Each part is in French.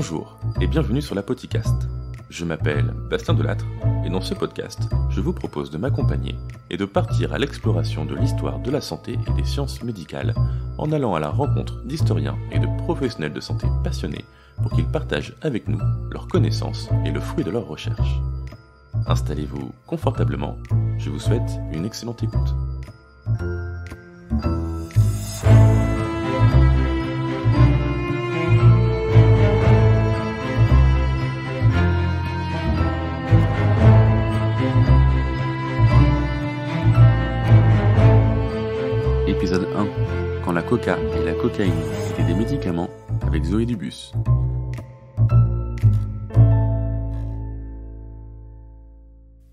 Bonjour et bienvenue sur l'Apoticast. Je m'appelle Bastien Delattre et dans ce podcast, je vous propose de m'accompagner et de partir à l'exploration de l'histoire de la santé et des sciences médicales en allant à la rencontre d'historiens et de professionnels de santé passionnés pour qu'ils partagent avec nous leurs connaissances et le fruit de leurs recherches. Installez-vous confortablement, je vous souhaite une excellente écoute. Épisode 1, quand la coca et la cocaïne étaient des médicaments avec Zoé Dubus.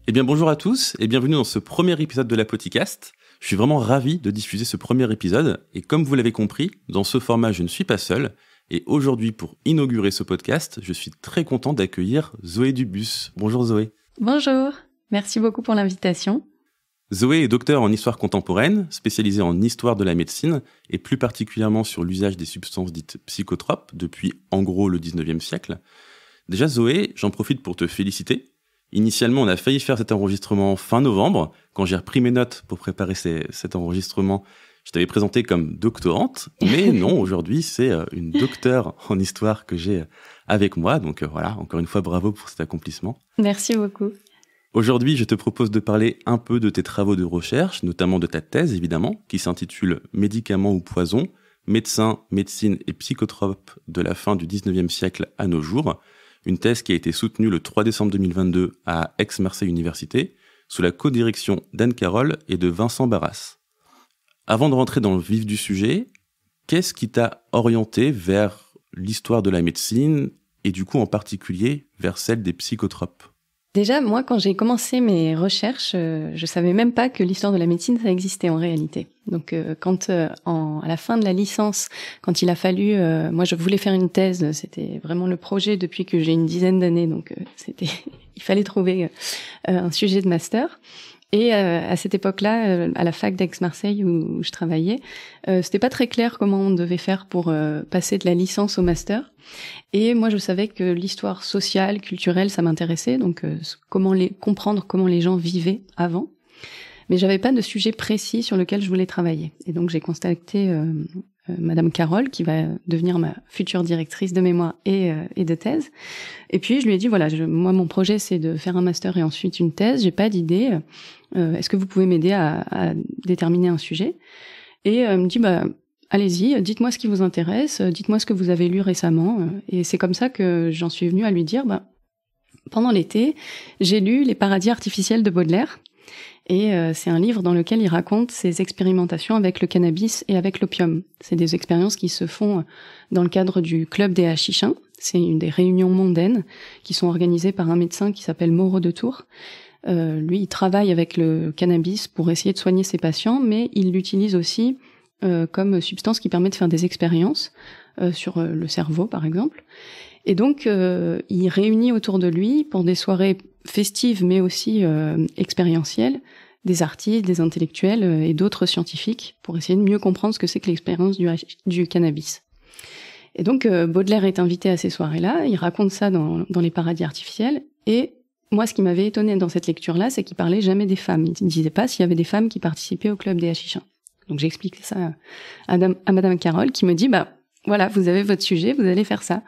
Eh bien bonjour à tous et bienvenue dans ce premier épisode de la podcast Je suis vraiment ravi de diffuser ce premier épisode et comme vous l'avez compris, dans ce format je ne suis pas seul et aujourd'hui pour inaugurer ce podcast, je suis très content d'accueillir Zoé Dubus. Bonjour Zoé. Bonjour, merci beaucoup pour l'invitation. Zoé est docteur en histoire contemporaine, spécialisée en histoire de la médecine, et plus particulièrement sur l'usage des substances dites psychotropes depuis en gros le 19e siècle. Déjà Zoé, j'en profite pour te féliciter. Initialement, on a failli faire cet enregistrement fin novembre. Quand j'ai repris mes notes pour préparer cet enregistrement, je t'avais présenté comme doctorante, mais non, aujourd'hui c'est euh, une docteur en histoire que j'ai euh, avec moi. Donc euh, voilà, encore une fois, bravo pour cet accomplissement. Merci beaucoup. Aujourd'hui, je te propose de parler un peu de tes travaux de recherche, notamment de ta thèse évidemment, qui s'intitule Médicaments ou poisons, médecins, médecine et psychotropes de la fin du 19e siècle à nos jours, une thèse qui a été soutenue le 3 décembre 2022 à Aix-Marseille Université, sous la co-direction d'Anne Carole et de Vincent Barras. Avant de rentrer dans le vif du sujet, qu'est-ce qui t'a orienté vers l'histoire de la médecine et du coup en particulier vers celle des psychotropes Déjà, moi, quand j'ai commencé mes recherches, euh, je savais même pas que l'histoire de la médecine, ça existait en réalité. Donc, euh, quand euh, à la fin de la licence, quand il a fallu, moi, je voulais faire une thèse, c'était vraiment le projet depuis que j'ai une dizaine d'années, donc c'était, il fallait trouver un sujet de master. Et euh, à cette époque-là, euh, à la fac d'Aix-Marseille où, je travaillais, euh, c'était pas très clair comment on devait faire pour passer de la licence au master. Et moi, je savais que l'histoire sociale, culturelle, ça m'intéressait, donc comment les comprendre comment les gens vivaient avant. Mais j'avais pas de sujet précis sur lequel je voulais travailler. Et donc j'ai contacté euh, Madame Carole, qui va devenir ma future directrice de mémoire et, euh, de thèse. Et puis je lui ai dit voilà, moi mon projet c'est de faire un master et ensuite une thèse. J'ai pas d'idée. Euh, est-ce que vous pouvez m'aider à, déterminer un sujet Et elle me dit bah allez-y, dites-moi ce qui vous intéresse, dites-moi ce que vous avez lu récemment. Et c'est comme ça que j'en suis venue à lui dire, bah pendant l'été, j'ai lu Les paradis artificiels de Baudelaire. Et euh, c'est un livre dans lequel il raconte ses expérimentations avec le cannabis et avec l'opium. C'est des expériences qui se font dans le cadre du club des hachichins. C'est une des réunions mondaines qui sont organisées par un médecin qui s'appelle Moreau de Tours. Euh, lui, il travaille avec le cannabis pour essayer de soigner ses patients, mais il l'utilise aussi euh, comme substance qui permet de faire des expériences sur le cerveau, par exemple. Et donc, euh, il réunit autour de lui, pour des soirées festives mais aussi euh, expérientielles, des artistes, des intellectuels euh, et d'autres scientifiques pour essayer de mieux comprendre ce que c'est que l'expérience du, cannabis. Et donc, Baudelaire est invité à ces soirées-là, il raconte ça dans, les paradis artificiels, et moi, ce qui m'avait étonné dans cette lecture-là, c'est qu'il parlait jamais des femmes. Il ne disait pas s'il y avait des femmes qui participaient au club des Hachichins. Donc j'explique ça à, Madame Carole qui me dit, bah, voilà, vous avez votre sujet, vous allez faire ça.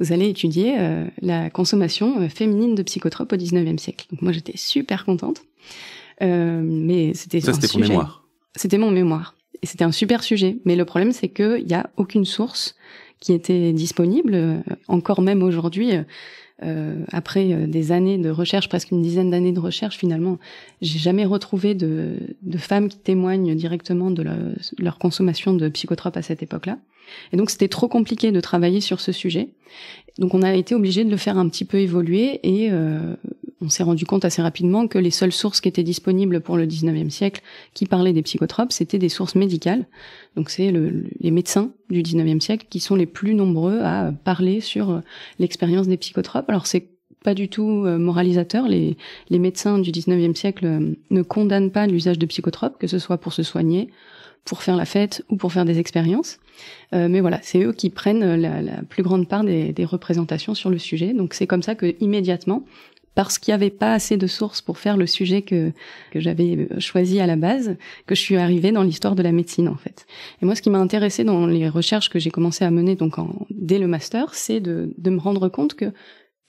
Vous allez étudier euh, la consommation euh, féminine de psychotropes au 19e siècle. moi, j'étais super contente. Euh, mais c'était ça, c'était sujet... mémoire. C'était mon mémoire. Et c'était un super sujet. Mais le problème, c'est qu'il n'y a aucune source qui était disponible, encore même aujourd'hui. après des années de recherche, presque une dizaine d'années de recherche, finalement, j'ai jamais retrouvé de, femmes qui témoignent directement de, de leur consommation de psychotropes à cette époque-là. Et donc c'était trop compliqué de travailler sur ce sujet. Donc on a été obligé de le faire un petit peu évoluer et euh, on s'est rendu compte assez rapidement que les seules sources qui étaient disponibles pour le 19e siècle qui parlaient des psychotropes, c'était des sources médicales. Donc c'est les médecins du 19e siècle qui sont les plus nombreux à parler sur euh, l'expérience des psychotropes. Alors c'est pas du tout euh, moralisateur. Les, les médecins du 19e siècle ne condamnent pas l'usage de psychotropes, que ce soit pour se soigner, pour faire la fête ou pour faire des expériences. Euh, mais voilà, c'est eux qui prennent euh, la, plus grande part des, représentations sur le sujet. Donc c'est comme ça que immédiatement, parce qu'il n'y avait pas assez de sources pour faire le sujet que, j'avais euh, choisi à la base, que je suis arrivée dans l'histoire de la médecine en fait. Et moi, ce qui m'a intéressé dans les recherches que j'ai commencé à mener donc dès le master, c'est de me rendre compte que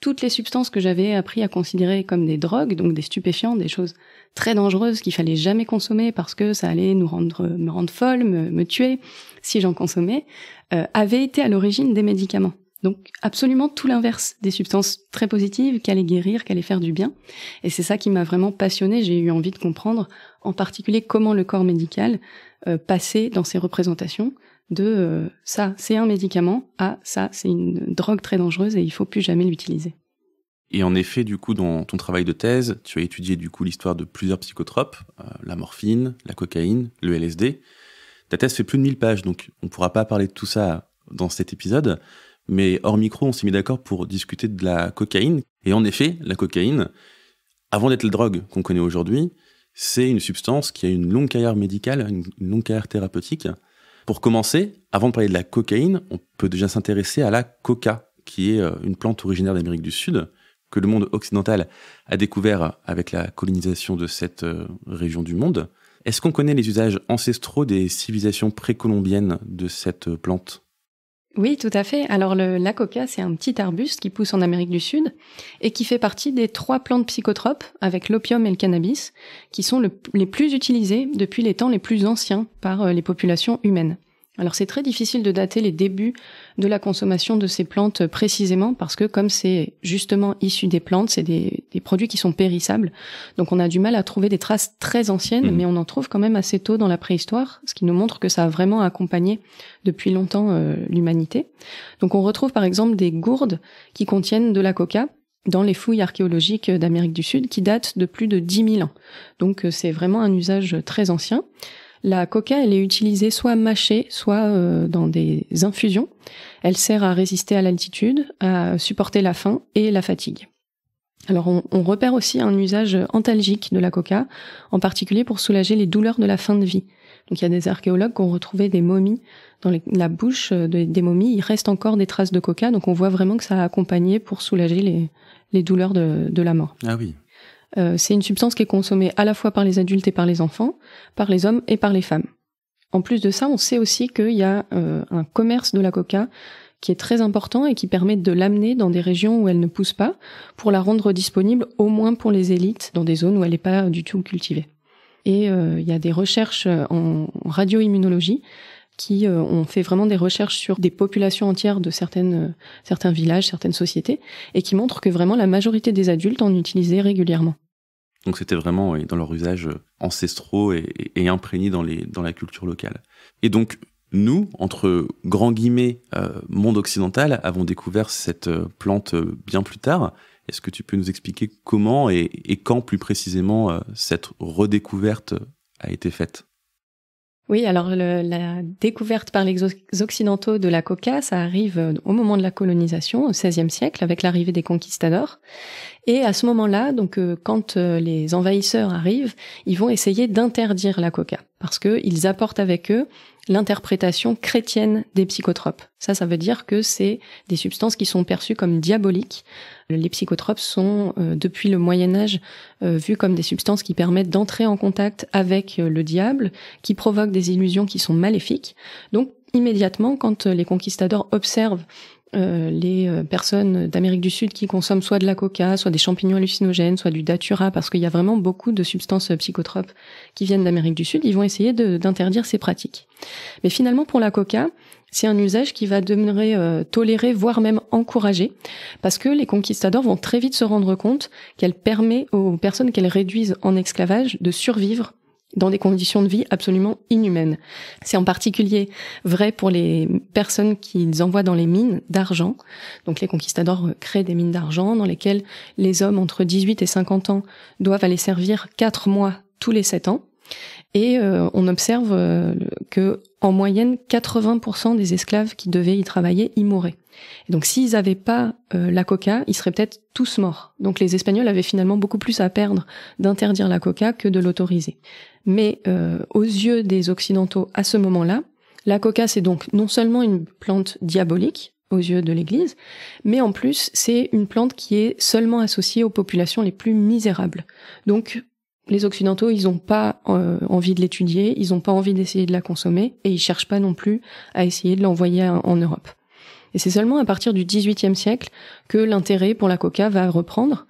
toutes les substances que j'avais appris à considérer comme des drogues, donc des stupéfiants, des choses très dangereuses qu'il fallait jamais consommer parce que ça allait nous rendre me rendre folle, me, tuer si j'en consommais, euh, avaient été à l'origine des médicaments. Donc absolument tout l'inverse, des substances très positives qui guérir, qui allaient faire du bien. Et c'est ça qui m'a vraiment passionnée, j'ai eu envie de comprendre en particulier comment le corps médical euh, passait dans ses représentations de euh, ça, c'est un médicament, à ah, ça, c'est une drogue très dangereuse et il faut plus jamais l'utiliser. Et en effet, du coup, dans ton travail de thèse, tu as étudié du coup l'histoire de plusieurs psychotropes, euh, la morphine, la cocaïne, le LSD. Ta thèse fait plus de 1000 pages, donc on ne pourra pas parler de tout ça dans cet épisode. Mais hors micro, on s'est mis d'accord pour discuter de la cocaïne. Et en effet, la cocaïne, avant d'être la drogue qu'on connaît aujourd'hui, c'est une substance qui a une longue carrière médicale, une longue carrière thérapeutique, pour commencer, avant de parler de la cocaïne, on peut déjà s'intéresser à la coca, qui est euh, une plante originaire d'Amérique du Sud, que le monde occidental a découvert avec la colonisation de cette euh, région du monde. Est-ce qu'on connaît les usages ancestraux des civilisations précolombiennes de cette euh, plante oui, tout à fait. Alors le, la coca, c'est un petit arbuste qui pousse en Amérique du Sud et qui fait partie des trois plantes psychotropes, avec l'opium et le cannabis, qui sont les plus utilisées depuis les temps les plus anciens par euh, les populations humaines. Alors c'est très difficile de dater les débuts de la consommation de ces plantes précisément parce que comme c'est justement issu des plantes, c'est des, produits qui sont périssables. Donc on a du mal à trouver des traces très anciennes, mmh. mais on en trouve quand même assez tôt dans la préhistoire, ce qui nous montre que ça a vraiment accompagné depuis longtemps euh, l'humanité. Donc on retrouve par exemple des gourdes qui contiennent de la coca, dans les fouilles archéologiques d'Amérique du Sud qui datent de plus de 10 000 ans. Donc euh, c'est vraiment un usage très ancien. La coca, elle est utilisée soit mâchée, soit euh, dans des infusions. Elle sert à résister à l'altitude, à supporter la faim et la fatigue. Alors on, repère aussi un usage antalgique de la coca, en particulier pour soulager les douleurs de la fin de vie. Donc il y a des archéologues qui ont retrouvé des momies dans la bouche euh, des momies, il reste encore des traces de coca, donc on voit vraiment que ça a accompagné pour soulager les, douleurs de, de la mort. Ah oui, euh, c'est une substance qui est consommée à la fois par les adultes et par les enfants, par les hommes et par les femmes. En plus de ça, on sait aussi qu'il y a euh, un commerce de la coca qui est très important et qui permet de l'amener dans des régions où elle ne pousse pas pour la rendre disponible au moins pour les élites dans des zones où elle n'est pas du tout cultivée. Et euh, il y a des recherches en radioimmunologie qui ont fait vraiment des recherches sur des populations entières de certaines, certains villages, certaines sociétés, et qui montrent que vraiment la majorité des adultes en utilisaient régulièrement. Donc c'était vraiment dans leur usage euh, ancestraux et, imprégné dans, dans la culture locale. Et donc nous, entre grands guillemets euh, monde occidental, avons découvert cette euh, plante bien plus tard. Est-ce que tu peux nous expliquer comment et, quand plus précisément cette redécouverte a été faite oui, alors la découverte par les Occidentaux de la coca, ça arrive euh, au moment de la colonisation, au XVIe siècle, avec l'arrivée des conquistadors. Et à ce moment-là, donc euh, quand euh, les envahisseurs arrivent, ils vont essayer d'interdire la coca parce qu'ils apportent avec eux l'interprétation chrétienne des psychotropes. Ça, ça veut dire que c'est des substances qui sont perçues comme diaboliques les psychotropes sont, euh, depuis le Moyen Âge, euh, vus comme des substances qui permettent d'entrer en contact avec euh, le diable, qui provoquent des illusions qui sont maléfiques. Donc, immédiatement, quand les conquistadors observent les personnes d'Amérique du Sud qui consomment soit de la coca, soit des champignons hallucinogènes, soit du datura, parce qu'il y a vraiment beaucoup de substances psychotropes qui viennent d'Amérique du Sud, ils vont essayer d'interdire ces pratiques. Mais finalement, pour la coca, c'est un usage qui va demeurer euh, toléré, voire même encouragé, parce que les conquistadors vont très vite se rendre compte qu'elle permet aux personnes qu'elles réduisent en esclavage de survivre dans des conditions de vie absolument inhumaines. C'est en particulier vrai pour les personnes qu'ils envoient dans les mines d'argent. Donc les conquistadors euh, créent des mines d'argent dans lesquelles les hommes entre 18 et 50 ans doivent aller servir 4 mois tous les 7 ans. Et euh, on observe que en moyenne 80% des esclaves qui devaient y travailler y mouraient. donc s'ils n'avaient pas euh, la coca, ils seraient peut-être tous morts. Donc les Espagnols avaient finalement beaucoup plus à perdre d'interdire la coca que de l'autoriser. Mais euh, aux yeux des Occidentaux à ce moment-là, la coca c'est donc non seulement une plante diabolique aux yeux de l'Église, mais en plus c'est une plante qui est seulement associée aux populations les plus misérables. Donc les Occidentaux, ils n'ont pas euh, envie de l'étudier, ils n'ont pas envie d'essayer de la consommer, et ils cherchent pas non plus à essayer de l'envoyer en Europe. Et c'est seulement à partir du XVIIIe siècle que l'intérêt pour la coca va reprendre.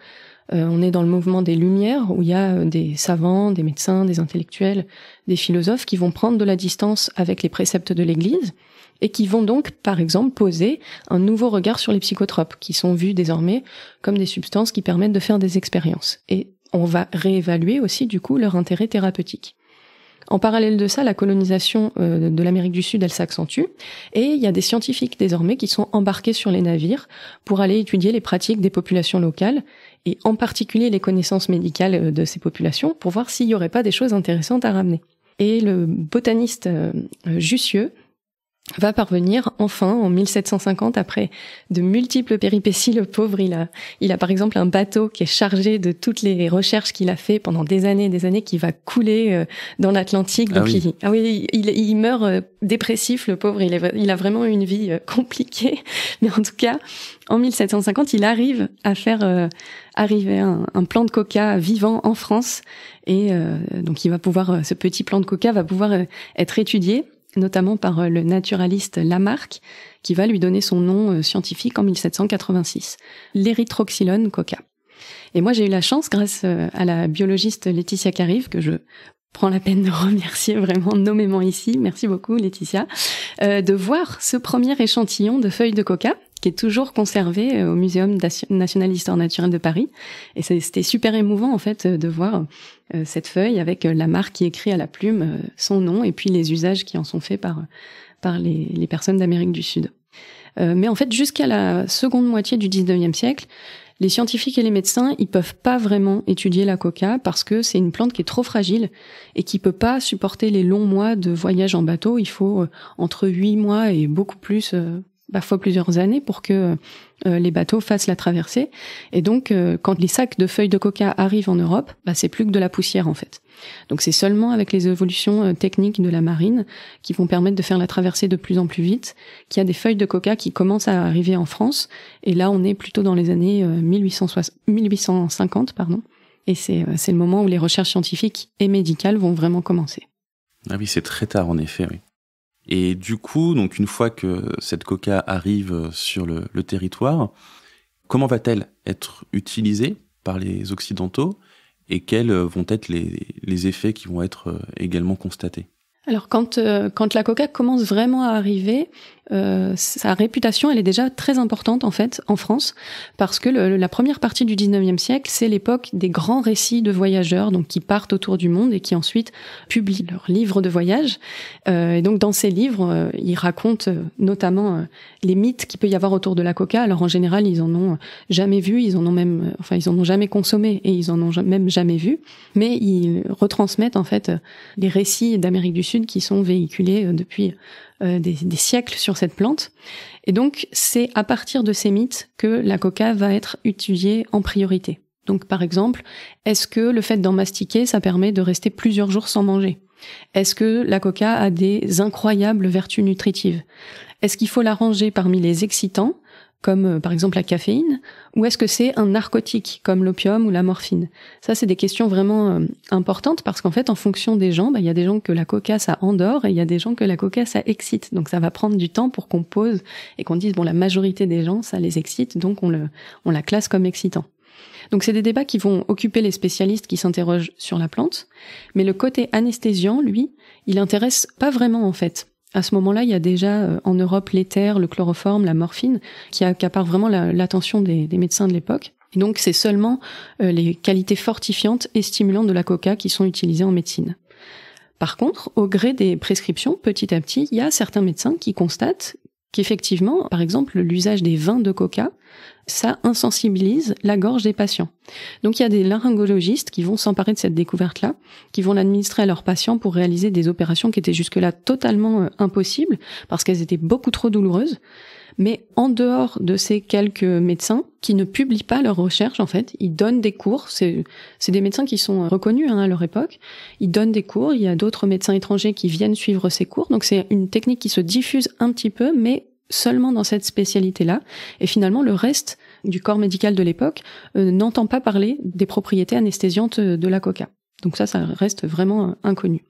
Euh, on est dans le mouvement des Lumières, où il y a euh, des savants, des médecins, des intellectuels, des philosophes qui vont prendre de la distance avec les préceptes de l'Église, et qui vont donc, par exemple, poser un nouveau regard sur les psychotropes, qui sont vus désormais comme des substances qui permettent de faire des expériences. Et on va réévaluer aussi du coup leur intérêt thérapeutique. En parallèle de ça, la colonisation euh, de l'Amérique du Sud, elle s'accentue, et il y a des scientifiques désormais qui sont embarqués sur les navires pour aller étudier les pratiques des populations locales, et en particulier les connaissances médicales euh, de ces populations, pour voir s'il n'y aurait pas des choses intéressantes à ramener. Et le botaniste euh, Jussieu va parvenir enfin en 1750 après de multiples péripéties. Le pauvre, il a, il a par exemple un bateau qui est chargé de toutes les recherches qu'il a fait pendant des années, et des années, qui va couler euh, dans l'Atlantique. Ah donc Il, ah oui, il, meurt euh, dépressif, le pauvre. Il, il a vraiment une vie euh, compliquée. Mais en tout cas, en 1750, il arrive à faire arriver un, plan de coca vivant en France. Et donc, il va pouvoir, ce petit plan de coca va pouvoir être étudié notamment par euh, le naturaliste Lamarck, qui va lui donner son nom euh, scientifique en 1786, l'érythroxylone coca. Et moi, j'ai eu la chance, grâce euh, à la biologiste Laetitia Carive, que je prends la peine de remercier vraiment nommément ici, merci beaucoup Laetitia, de voir ce premier échantillon de feuilles de coca qui est toujours conservé au Muséum national d'histoire naturelle de Paris. Et c'était super émouvant en fait de voir euh, cette feuille avec euh, la marque qui écrit à la plume euh, son nom et puis les usages qui en sont faits par, par les, personnes d'Amérique du Sud. mais en fait, jusqu'à la seconde moitié du 19e siècle, les scientifiques et les médecins, ils peuvent pas vraiment étudier la coca parce que c'est une plante qui est trop fragile et qui peut pas supporter les longs mois de voyage en bateau. Il faut entre huit mois et beaucoup plus parfois bah, plusieurs années pour que euh, les bateaux fassent la traversée. Et donc, euh, quand les sacs de feuilles de coca arrivent en Europe, bah, c'est plus que de la poussière en fait. Donc c'est seulement avec les évolutions euh, techniques de la marine qui vont permettre de faire la traversée de plus en plus vite qu'il y a des feuilles de coca qui commencent à arriver en France. Et là, on est plutôt dans les années 1850, pardon. Et c'est le moment où les recherches scientifiques et médicales vont vraiment commencer. Ah oui, c'est très tard en effet, oui. Et du coup, donc une fois que cette coca arrive euh, sur le, territoire, comment va-t-elle être utilisée par les Occidentaux et quels euh, vont être les effets qui vont être euh, également constatés alors quand euh, quand la coca commence vraiment à arriver, euh, sa réputation elle est déjà très importante en fait en France parce que la première partie du 19e siècle c'est l'époque des grands récits de voyageurs donc qui partent autour du monde et qui ensuite publient leurs livres de voyage euh, et donc dans ces livres ils racontent notamment les mythes qui peut y avoir autour de la coca alors en général ils en ont jamais vu ils en ont même enfin ils en ont jamais consommé et ils en ont même jamais vu mais ils retransmettent en fait les récits d'Amérique du Sud qui sont véhiculées euh, depuis euh, des, siècles sur cette plante. Et donc, c'est à partir de ces mythes que la coca va être utilisée en priorité. Donc, par exemple, est-ce que le fait d'en mastiquer, ça permet de rester plusieurs jours sans manger Est-ce que la coca a des incroyables vertus nutritives Est-ce qu'il faut la ranger parmi les excitants comme euh, par exemple la caféine, ou est-ce que c'est un narcotique comme l'opium ou la morphine Ça, c'est des questions vraiment euh, importantes parce qu'en fait, en fonction des gens, bah, il y a des gens que la coca ça endort et il y a des gens que la coca ça excite. Donc ça va prendre du temps pour qu'on pose et qu'on dise bon, la majorité des gens ça les excite, donc on le, on la classe comme excitant. Donc c'est des débats qui vont occuper les spécialistes qui s'interrogent sur la plante, mais le côté anesthésiant, lui, il intéresse pas vraiment en fait. À ce moment-là, il y a déjà euh, en Europe l'éther, le chloroforme, la morphine, qui accaparent vraiment l'attention des, médecins de l'époque. donc, c'est seulement euh, les qualités fortifiantes et stimulantes de la coca qui sont utilisées en médecine. Par contre, au gré des prescriptions, petit à petit, il y a certains médecins qui constatent qu'effectivement, par exemple, l'usage des vins de coca, ça insensibilise la gorge des patients. Donc il y a des laryngologistes qui vont s'emparer de cette découverte-là, qui vont l'administrer à leurs patients pour réaliser des opérations qui étaient jusque-là totalement euh, impossibles parce qu'elles étaient beaucoup trop douloureuses. Mais en dehors de ces quelques médecins qui ne publient pas leurs recherches, en fait, ils donnent des cours. C'est des médecins qui sont reconnus hein, à leur époque. Ils donnent des cours. Il y a d'autres médecins étrangers qui viennent suivre ces cours. Donc c'est une technique qui se diffuse un petit peu, mais seulement dans cette spécialité-là. Et finalement, le reste du corps médical de l'époque euh, n'entend pas parler des propriétés anesthésiantes de la coca. Donc ça, ça reste vraiment euh, inconnu.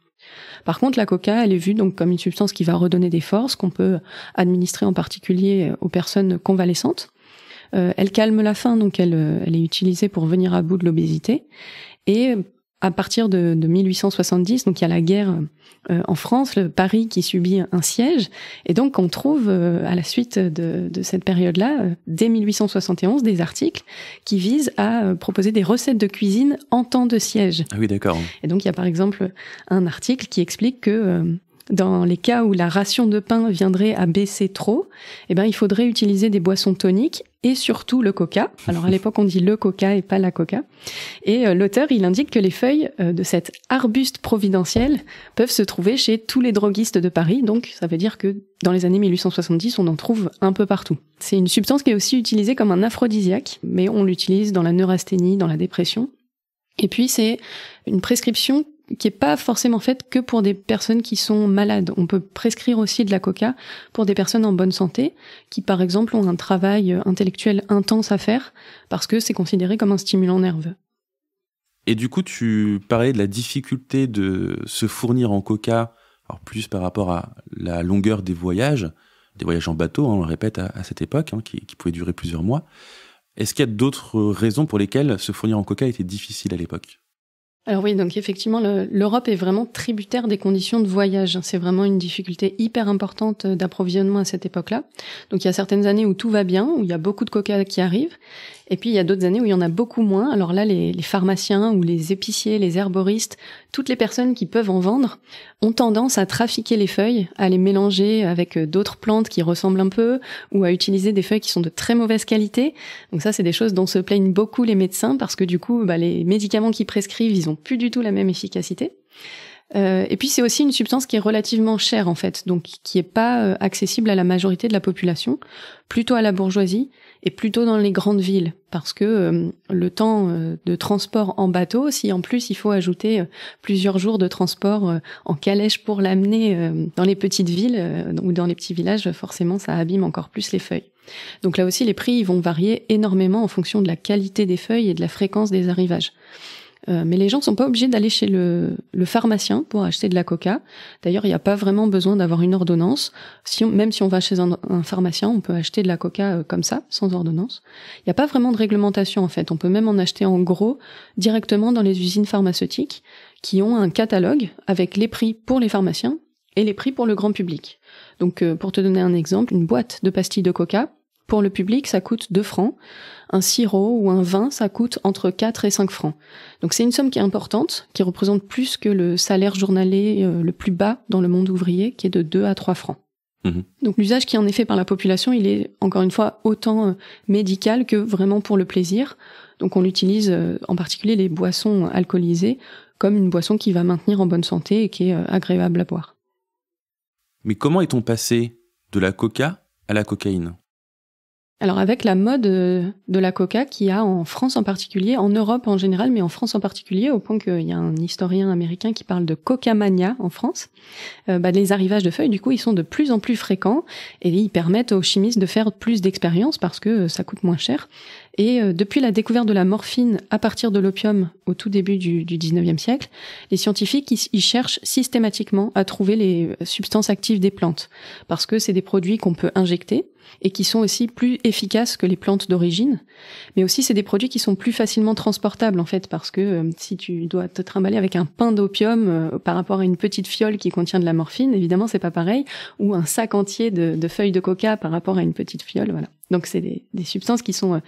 Par contre, la coca, elle est vue donc comme une substance qui va redonner des forces, qu'on peut administrer en particulier aux personnes convalescentes. Euh, elle calme la faim, donc elle, euh, elle est utilisée pour venir à bout de l'obésité. Et à partir de, 1870, donc il y a la guerre euh, en France, le Paris qui subit un siège, et donc on trouve euh, à la suite de, cette période-là, euh, dès 1871, des articles qui visent à proposer des recettes de cuisine en temps de siège. Ah oui, d'accord. Et donc il y a par exemple un article qui explique que dans les cas où la ration de pain viendrait à baisser trop, eh ben, il faudrait utiliser des boissons toniques et surtout le coca. Alors à l'époque, on dit le coca et pas la coca. Et euh, l'auteur, il indique que les feuilles euh, de cet arbuste providentiel peuvent se trouver chez tous les droguistes de Paris. Donc ça veut dire que dans les années 1870, on en trouve un peu partout. C'est une substance qui est aussi utilisée comme un aphrodisiaque, mais on l'utilise dans la neurasthénie, dans la dépression. Et puis c'est une prescription qui est pas forcément faite que pour des personnes qui sont malades. On peut prescrire aussi de la coca pour des personnes en bonne santé qui par exemple ont un travail euh, intellectuel intense à faire parce que c'est considéré comme un stimulant nerveux. Et du coup, tu parlais de la difficulté de se fournir en coca, alors plus par rapport à la longueur des voyages, des voyages en bateau, hein, on le répète à, cette époque, hein, qui, qui pouvaient durer plusieurs mois. Est-ce qu'il y a d'autres raisons pour lesquelles se fournir en coca était difficile à l'époque alors oui, donc effectivement, l'Europe est vraiment tributaire des conditions de voyage. C'est vraiment une difficulté hyper importante euh, d'approvisionnement à cette époque-là. Donc il y a certaines années où tout va bien, où il y a beaucoup de coca qui arrive, et puis il y a d'autres années où il y en a beaucoup moins. Alors là, les, pharmaciens ou les épiciers, les herboristes, toutes les personnes qui peuvent en vendre ont tendance à trafiquer les feuilles, à les mélanger avec euh, d'autres plantes qui ressemblent un peu, ou à utiliser des feuilles qui sont de très mauvaise qualité. Donc ça, c'est des choses dont se plaignent beaucoup les médecins parce que du coup, bah, les médicaments qu'ils prescrivent, ils ont plus du tout la même efficacité. Euh, et puis c'est aussi une substance qui est relativement chère en fait, donc qui n'est pas euh, accessible à la majorité de la population, plutôt à la bourgeoisie et plutôt dans les grandes villes parce que euh, le temps euh, de transport en bateau, si en plus il faut ajouter euh, plusieurs jours de transport en calèche pour l'amener dans les petites villes ou dans les petits villages, forcément ça abîme encore plus les feuilles. Donc là aussi les prix vont varier énormément en fonction de la qualité des feuilles et de la fréquence des arrivages. Euh, mais les gens sont pas obligés d'aller chez le, pharmacien pour acheter de la coca. D'ailleurs, il n'y a pas vraiment besoin d'avoir une ordonnance. même si on va chez un, pharmacien, on peut acheter de la coca euh, comme ça, sans ordonnance. Il n'y a pas vraiment de réglementation en fait. On peut même en acheter en gros directement dans les usines pharmaceutiques qui ont un catalogue avec les prix pour les pharmaciens et les prix pour le grand public. Donc, euh, pour te donner un exemple, une boîte de pastilles de coca, pour le public, ça coûte 2 francs. Un sirop ou un vin, ça coûte entre 4 et 5 francs. Donc c'est une somme qui est importante, qui représente plus que le salaire journalier euh, le plus bas dans le monde ouvrier, qui est de 2 à 3 francs. Mhm. Donc l'usage qui en est fait par la population, il est encore une fois autant euh, médical que vraiment pour le plaisir. Donc on utilise euh, en particulier les boissons alcoolisées comme une boisson qui va maintenir en bonne santé et qui est agréable à boire. Mais comment est-on passé de la coca à la cocaïne alors avec la mode euh, de la coca qui a en France en particulier, en Europe en général, mais en France en particulier, au point qu'il y a un historien américain qui parle de coca-mania en France, euh, bah, les arrivages de feuilles, du coup, ils sont de plus en plus fréquents et ils permettent aux chimistes de faire plus d'expériences parce que euh, ça coûte moins cher. Et depuis la découverte de la morphine à partir de l'opium au tout début du, 19e siècle, les scientifiques cherchent systématiquement à trouver les substances actives des plantes parce que c'est des produits qu'on peut injecter et qui sont aussi plus efficaces que les plantes d'origine. Mais aussi, c'est des produits qui sont plus facilement transportables en fait, parce que euh, si tu dois te trimballer avec un pain d'opium euh, par rapport à une petite fiole qui contient de la morphine, évidemment, c'est pas pareil, ou un sac entier de, feuilles de coca par rapport à une petite fiole, voilà. Donc c'est des, substances qui sont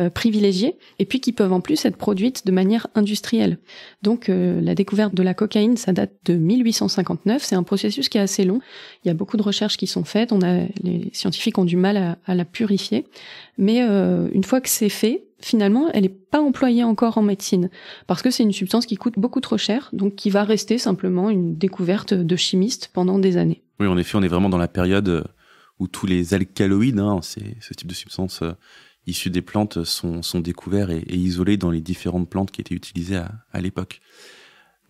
euh, privilégiées et puis qui peuvent en plus être produites de manière industrielle. Donc la découverte de la cocaïne, ça date de 1859. C'est un processus qui est assez long. Il y a beaucoup de recherches qui sont faites. On a les scientifiques ont du mal à, la purifier. Mais euh, une fois que c'est fait, finalement, elle n'est pas employée encore en médecine parce que c'est une substance qui coûte beaucoup trop cher, donc qui va rester simplement une découverte de chimiste pendant des années. Oui, en effet, on est vraiment dans la période euh, où tous les alcaloïdes, hein, ce type de substance issue euh, issues des plantes, sont, sont découverts et, isolés dans les différentes plantes qui étaient utilisées à, l'époque.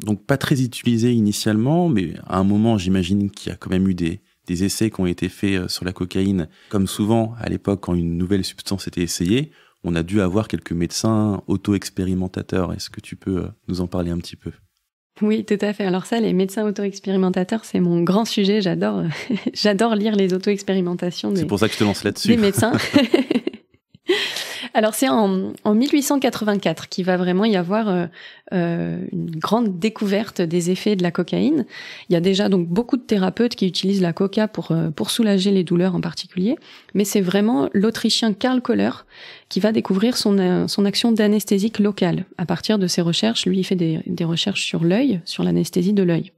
Donc pas très utilisé initialement, mais à un moment, j'imagine qu'il y a quand même eu des, des essais qui ont été faits euh, sur la cocaïne, comme souvent à l'époque quand une nouvelle substance était essayée, on a dû avoir quelques médecins auto-expérimentateurs. Est-ce que tu peux euh, nous en parler un petit peu oui, tout à fait. Alors ça, les médecins auto-expérimentateurs, c'est mon grand sujet. J'adore, j'adore lire les auto-expérimentations. C'est pour ça que je te lance là-dessus. les médecins. Alors c'est en, en, 1884 qu'il va vraiment y avoir euh, euh, une grande découverte des effets de la cocaïne. Il y a déjà donc beaucoup de thérapeutes qui utilisent la coca pour euh, pour soulager les douleurs en particulier, mais c'est vraiment l'Autrichien Karl Kohler qui va découvrir son son action d'anesthésique locale. À partir de ses recherches, lui il fait des, des recherches sur l'œil, sur l'anesthésie de l'œil.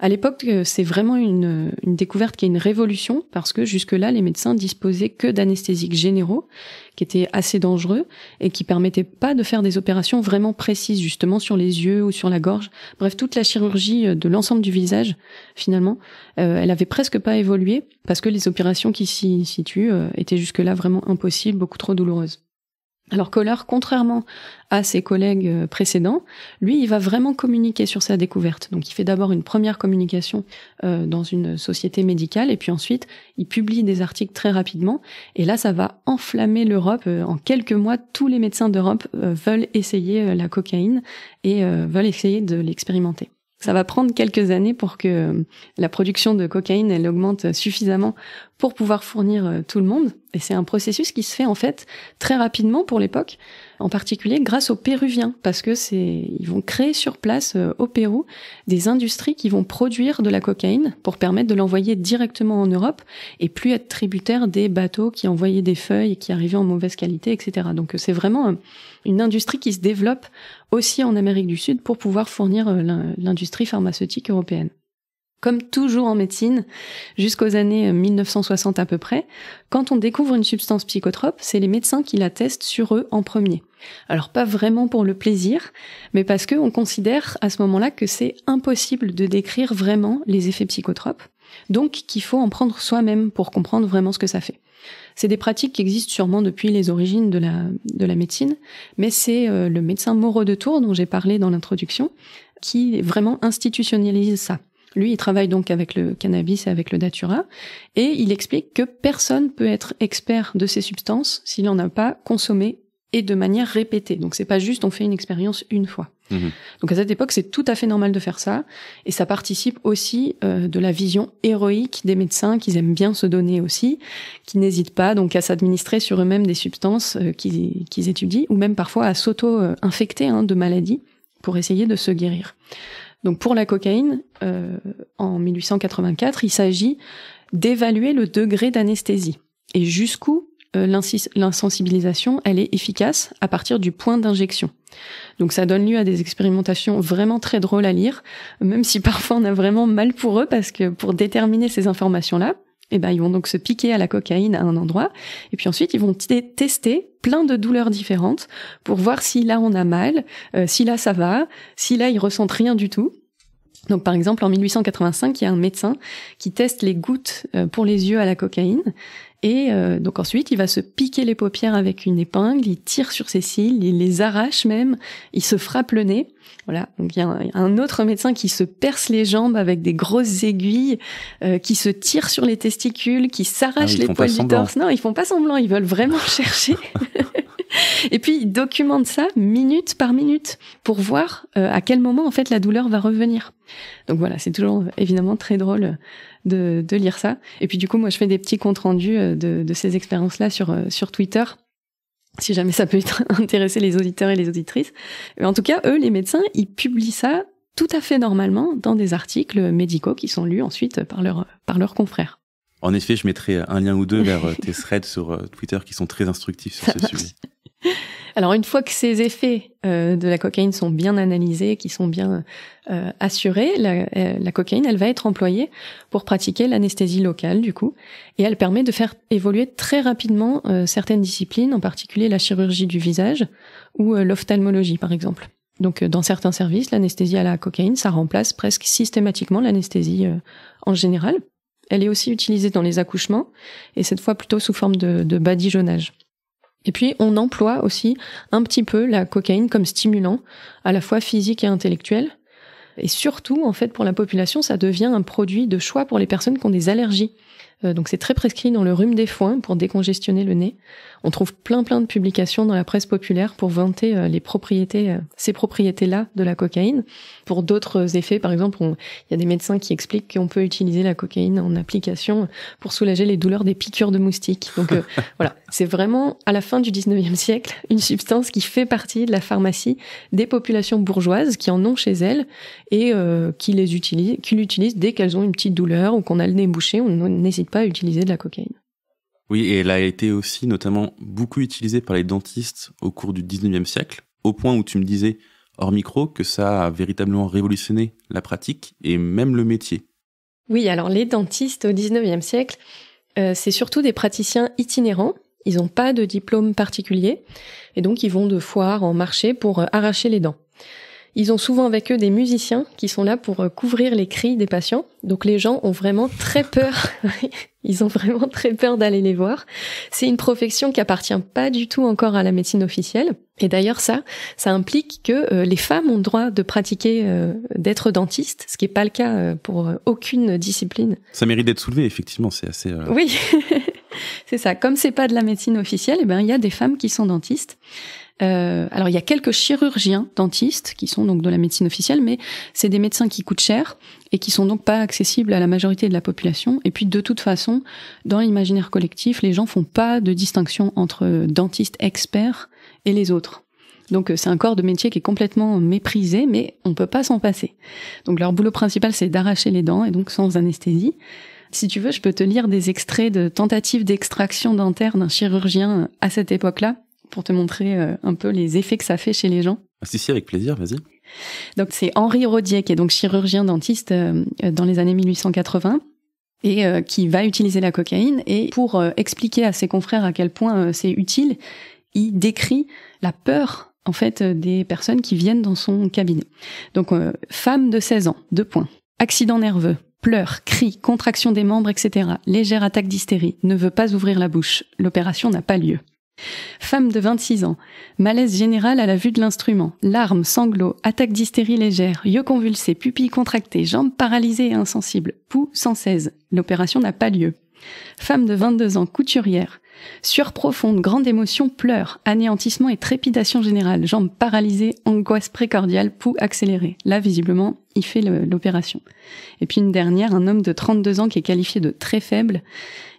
À l'époque, euh, c'est vraiment une, découverte qui est une révolution parce que jusque-là, les médecins disposaient que d'anesthésiques généraux qui étaient assez dangereux et qui permettaient pas de faire des opérations vraiment précises justement sur les yeux ou sur la gorge. Bref, toute la chirurgie euh, de l'ensemble du visage, finalement, euh, elle avait presque pas évolué parce que les opérations qui s'y situent étaient jusque-là vraiment impossibles, beaucoup trop douloureuses. Alors Kohler, contrairement à ses collègues euh, précédents, lui, il va vraiment communiquer sur sa découverte. Donc il fait d'abord une première communication euh, dans une société médicale et puis ensuite il publie des articles très rapidement. Et là, ça va enflammer l'Europe. Euh, en quelques mois, tous les médecins d'Europe veulent essayer la cocaïne et veulent essayer de l'expérimenter. Ça va prendre quelques années pour que euh, la production de cocaïne elle augmente suffisamment pour pouvoir fournir euh, tout le monde. Et c'est un processus qui se fait en fait très rapidement pour l'époque en particulier grâce aux Péruviens, parce que c'est, ils vont créer sur place euh, au Pérou des industries qui vont produire de la cocaïne pour permettre de l'envoyer directement en Europe et plus être tributaire des bateaux qui envoyaient des feuilles et qui arrivaient en mauvaise qualité, etc. Donc euh, c'est vraiment euh, une industrie qui se développe aussi en Amérique du Sud pour pouvoir fournir l'industrie pharmaceutique européenne. Comme toujours en médecine, jusqu'aux années 1960 à peu près, quand on découvre une substance psychotrope, c'est les médecins qui la testent sur eux en premier. Alors pas vraiment pour le plaisir, mais parce que on considère à ce moment-là que c'est impossible de décrire vraiment les effets psychotropes, donc qu'il faut en prendre soi-même pour comprendre vraiment ce que ça fait. C'est des pratiques qui existent sûrement depuis les origines de la, médecine, mais c'est euh, le médecin Moreau de Tours dont j'ai parlé dans l'introduction qui vraiment institutionnalise ça. Lui, il travaille donc avec le cannabis et avec le datura, et il explique que personne peut être expert de ces substances s'il n'en a pas consommé et de manière répétée. Donc c'est pas juste on fait une expérience une fois. Mhm. Donc à cette époque, c'est tout à fait normal de faire ça et ça participe aussi euh, de la vision héroïque des médecins qu'ils aiment bien se donner aussi, qui n'hésitent pas donc à s'administrer sur eux-mêmes des substances euh, qu'ils étudient ou même parfois à s'auto-infecter hein, de maladies pour essayer de se guérir. Donc pour la cocaïne, euh, en 1884, il s'agit d'évaluer le degré d'anesthésie et jusqu'où euh, l'insensibilisation, elle est efficace à partir du point d'injection. Donc ça donne lieu à des expérimentations vraiment très drôles à lire, même si parfois on a vraiment mal pour eux parce que pour déterminer ces informations-là, eh ben, ils vont donc se piquer à la cocaïne à un endroit, et puis ensuite ils vont tester plein de douleurs différentes pour voir si là on a mal, euh, si là ça va, si là ils ressentent rien du tout. Donc par exemple en 1885, il y a un médecin qui teste les gouttes euh, pour les yeux à la cocaïne et euh, donc ensuite, il va se piquer les paupières avec une épingle, il tire sur ses cils, il les arrache même, il se frappe le nez. Voilà, donc il y a un, autre médecin qui se perce les jambes avec des grosses aiguilles, euh, qui se tire sur les testicules, qui s'arrache ah, les poils du torse. Non, ils font pas semblant, ils veulent vraiment chercher. Et puis, ils documente ça minute par minute pour voir euh, à quel moment, en fait, la douleur va revenir. Donc voilà, c'est toujours évidemment très drôle de, de, lire ça. Et puis, du coup, moi, je fais des petits comptes rendus euh, de, de ces expériences-là sur, euh, sur Twitter si jamais ça peut intéresser les auditeurs et les auditrices. Mais en tout cas, eux, les médecins, ils publient ça tout à fait normalement dans des articles médicaux qui sont lus ensuite par, leur, par leurs confrères. En effet, je mettrai un lien ou deux vers tes threads sur Twitter qui sont très instructifs sur ce sujet. Alors une fois que ces effets euh, de la cocaïne sont bien analysés, qui sont bien euh, assurés, euh, la, cocaïne, elle va être employée pour pratiquer l'anesthésie locale du coup, et elle permet de faire évoluer très rapidement certaines disciplines, en particulier la chirurgie du visage ou l'ophtalmologie par exemple. Donc dans certains services, l'anesthésie à la cocaïne, ça remplace presque systématiquement l'anesthésie en général. Elle est aussi utilisée dans les accouchements, et cette fois plutôt sous forme de badigeonnage. Et puis, on emploie aussi un petit peu la cocaïne comme stimulant, à la fois physique et intellectuel. Et surtout, en fait, pour la population, ça devient un produit de choix pour les personnes qui ont des allergies. Euh, donc, c'est très prescrit dans le rhume des foins pour décongestionner le nez. On trouve plein plein de publications dans la presse populaire pour vanter euh, les propriétés, euh, ces propriétés-là de la cocaïne. Pour d'autres effets, par exemple, il y a des médecins qui expliquent qu'on peut utiliser la cocaïne en application pour soulager les douleurs des piqûres de moustiques. Donc euh, voilà, c'est vraiment à la fin du 19e siècle une substance qui fait partie de la pharmacie des populations bourgeoises qui en ont chez elles et qui les utilisent, qui l'utilisent dès qu'elles ont une petite douleur ou qu'on a le nez bouché, on n'hésite pas à utiliser de la cocaïne. Oui, et elle a été aussi notamment beaucoup utilisée par les dentistes au cours du 19e siècle, au point où tu me disais hors micro que ça a véritablement révolutionné la pratique et même le métier. Oui, alors les dentistes au 19e siècle, euh, c'est surtout des praticiens itinérants. Ils n'ont pas de diplôme particulier et donc ils vont de foire en marché pour euh, arracher les dents. Ils ont souvent avec eux des musiciens qui sont là pour euh, couvrir les cris des patients. Donc les gens ont vraiment très peur. Ils ont vraiment très peur d'aller les voir. C'est une profession qui appartient pas du tout encore à la médecine officielle. Et d'ailleurs ça, ça implique que euh, les femmes ont le droit de pratiquer, euh, d'être dentiste, ce qui n'est pas le cas pour aucune discipline. Ça mérite d'être soulevé, effectivement. C'est assez. Oui, c'est ça. Comme c'est pas de la médecine officielle, eh ben il y a des femmes qui sont dentistes. Euh, alors il y a quelques chirurgiens dentistes qui sont donc de la médecine officielle, mais c'est des médecins qui coûtent cher et qui sont donc pas accessibles à la majorité de la population. Et puis de toute façon, dans l'imaginaire collectif, les gens font pas de distinction entre dentistes experts et les autres. Donc euh, c'est un corps de métier qui est complètement méprisé, mais on peut pas s'en passer. Donc leur boulot principal c'est d'arracher les dents et donc sans anesthésie. Si tu veux, je peux te lire des extraits de tentatives d'extraction dentaire d'un chirurgien à cette époque-là pour te montrer euh, un peu les effets que ça fait chez les gens. Ah, si, si, avec plaisir, vas-y. Donc c'est Henri Rodier qui est donc chirurgien dentiste euh, euh, dans les années 1880 et qui va utiliser la cocaïne et pour expliquer à ses confrères à quel point c'est utile, il décrit la peur en fait des personnes qui viennent dans son cabinet. Donc femme de 16 ans, deux points. Accident nerveux, pleurs, cris, contraction des membres, etc. Légère attaque d'hystérie, ne veut pas ouvrir la bouche. L'opération n'a pas lieu. Femme de 26 ans, malaise général à la vue de l'instrument, larmes, sanglots, attaque d'hystérie légère, yeux convulsés, pupilles contractées, jambes paralysées et insensibles, pouls cesse, L'opération n'a pas lieu. Femme de 22 ans, couturière, sur profonde, grande émotion, pleurs, anéantissement et trépidation générale, jambes paralysées, angoisse précordiale, pouls accéléré. Là, visiblement, il fait l'opération. Et puis une dernière, un homme de 32 ans qui est qualifié de très faible.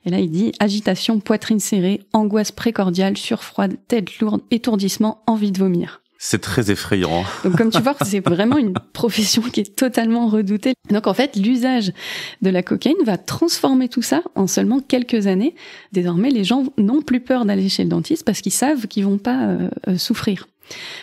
Et là, il dit agitation, poitrine serrée, angoisse précordiale, surfroide, tête lourde, étourdissement, envie de vomir. C'est très effrayant. Donc comme tu vois, c'est vraiment une profession qui est totalement redoutée. Donc en fait, l'usage de la cocaïne va transformer tout ça en seulement quelques années. Désormais, les gens n'ont plus peur d'aller chez le dentiste parce qu'ils savent qu'ils vont pas euh, euh, souffrir.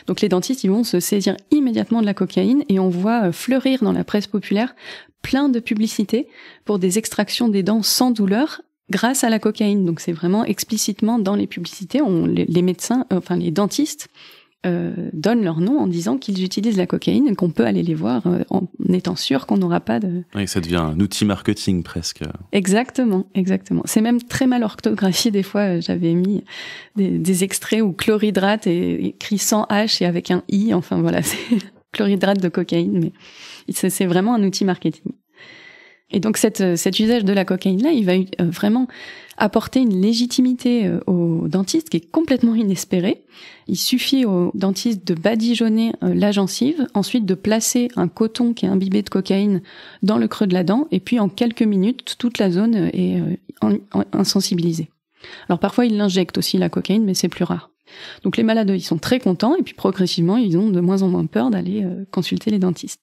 Donc les dentistes, ils vont se saisir immédiatement de la cocaïne et on voit euh, fleurir dans la presse populaire plein de publicités pour des extractions des dents sans douleur grâce à la cocaïne. Donc c'est vraiment explicitement dans les publicités, on, les médecins, enfin les dentistes euh, donnent leur nom en disant qu'ils utilisent la cocaïne et qu'on peut aller les voir euh, en étant sûr qu'on n'aura pas de... Oui, ça devient un outil marketing presque. Exactement, exactement. C'est même très mal orthographié des fois. Euh, j'avais mis des, des, extraits où chlorhydrate est écrit sans H et avec un I. Enfin voilà, c'est chlorhydrate de cocaïne, mais c'est vraiment un outil marketing. Et donc euh, cet usage de la cocaïne-là, il va euh, vraiment apporter une légitimité euh, aux dentistes qui est complètement inespérée. Il suffit aux dentistes de badigeonner la gencive, ensuite de placer un coton qui est imbibé de cocaïne dans le creux de la dent, et puis en quelques minutes, toute la zone est insensibilisée. Alors parfois, ils l'injectent aussi la cocaïne, mais c'est plus rare. Donc les malades, ils sont très contents, et puis progressivement, ils ont de moins en moins peur d'aller consulter les dentistes.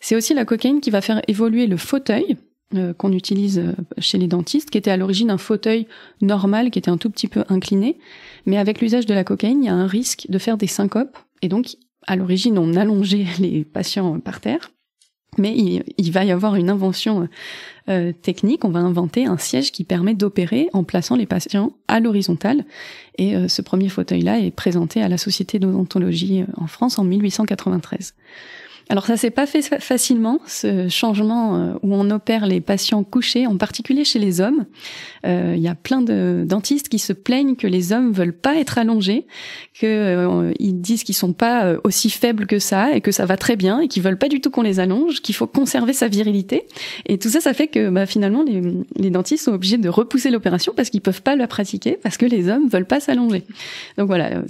C'est aussi la cocaïne qui va faire évoluer le fauteuil euh, qu'on utilise euh, chez les dentistes, qui était à l'origine un fauteuil normal, qui était un tout petit peu incliné. Mais avec l'usage de la cocaïne, il y a un risque de faire des syncopes. Et donc, à l'origine, on allongeait les patients par terre. Mais il, va y avoir une invention euh, technique. On va inventer un siège qui permet d'opérer en plaçant les patients à l'horizontale. Et ce premier fauteuil-là est présenté à la Société d'odontologie en France en 1893. Alors ça s'est pas fait facilement, ce changement euh, où on opère les patients couchés, en particulier chez les hommes. Euh, il y a plein de dentistes qui se plaignent que les hommes veulent pas être allongés, qu'ils euh, disent qu'ils sont pas aussi faibles que ça et que ça va très bien et qu'ils veulent pas du tout qu'on les allonge, qu'il faut conserver sa virilité. Et tout ça, ça fait que bah, finalement les, dentistes sont obligés de repousser l'opération parce qu'ils peuvent pas la pratiquer parce que les hommes veulent pas s'allonger. Donc voilà,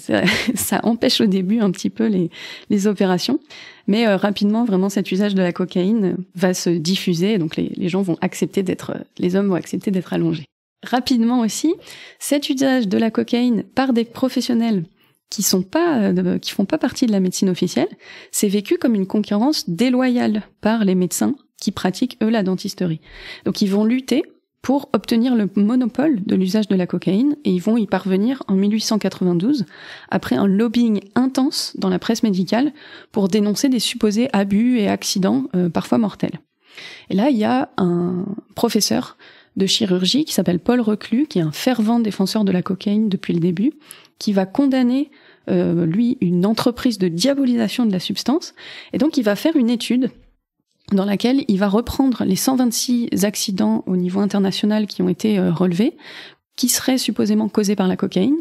ça, empêche au début un petit peu les, opérations. Mais rapidement, vraiment, cet usage de la cocaïne va se diffuser. donc, les, gens vont accepter d'être, les hommes vont accepter d'être allongés. Rapidement aussi, cet usage de la cocaïne par des professionnels qui sont pas, euh, qui font pas partie de la médecine officielle, c'est vécu comme une concurrence déloyale par les médecins qui pratiquent eux la dentisterie. Donc, ils vont lutter pour obtenir le monopole de l'usage de la cocaïne et ils vont y parvenir en 1892 après un lobbying intense dans la presse médicale pour dénoncer des supposés abus et accidents euh, parfois mortels. Et là, il y a un professeur de chirurgie qui s'appelle Paul Reclus, qui est un fervent défenseur de la cocaïne depuis le début, qui va condamner euh, lui une entreprise de diabolisation de la substance et donc il va faire une étude dans laquelle il va reprendre les 126 accidents au niveau international qui ont été euh, relevés, qui seraient supposément causés par la cocaïne,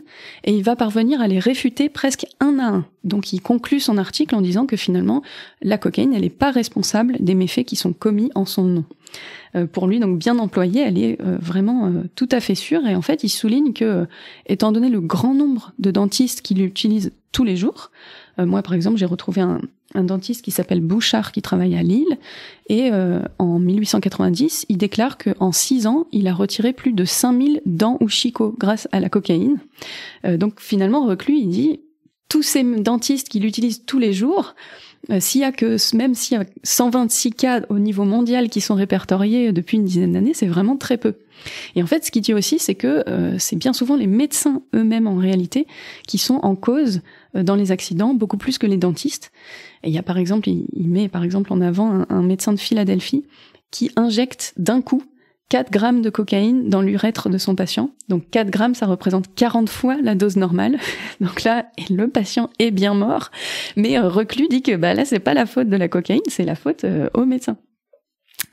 et il va parvenir à les réfuter presque un à un. Donc il conclut son article en disant que finalement, la cocaïne, elle n'est pas responsable des méfaits qui sont commis en son nom. Euh, pour lui, donc bien employée, elle est euh, vraiment tout à fait sûre, et en fait, il souligne que, étant donné le grand nombre de dentistes qui l'utilisent tous les jours, moi, par exemple, j'ai retrouvé un, un dentiste qui s'appelle Bouchard qui travaille à Lille. Et euh, en 1890, il déclare qu'en six ans, il a retiré plus de 5000 dents ou chicots grâce à la cocaïne. Euh, donc finalement, Reclus, il dit, tous ces dentistes qui l'utilisent tous les jours, euh, s'il y a que, même s'il y a 126 cas au niveau mondial qui sont répertoriés depuis une dizaine d'années, c'est vraiment très peu. Et en fait, ce qu'il dit aussi, c'est que c'est bien souvent les médecins eux-mêmes en réalité qui sont en cause dans les accidents, beaucoup plus que les dentistes il y a par exemple, il, met par exemple en avant un, médecin de Philadelphie qui injecte d'un coup 4 grammes de cocaïne dans l'urètre de son patient. Donc 4 grammes, ça représente 40 fois la dose normale. Donc là, le patient est bien mort, mais euh, Reclus dit que bah, là, c'est pas la faute de la cocaïne, c'est la faute euh, au médecin.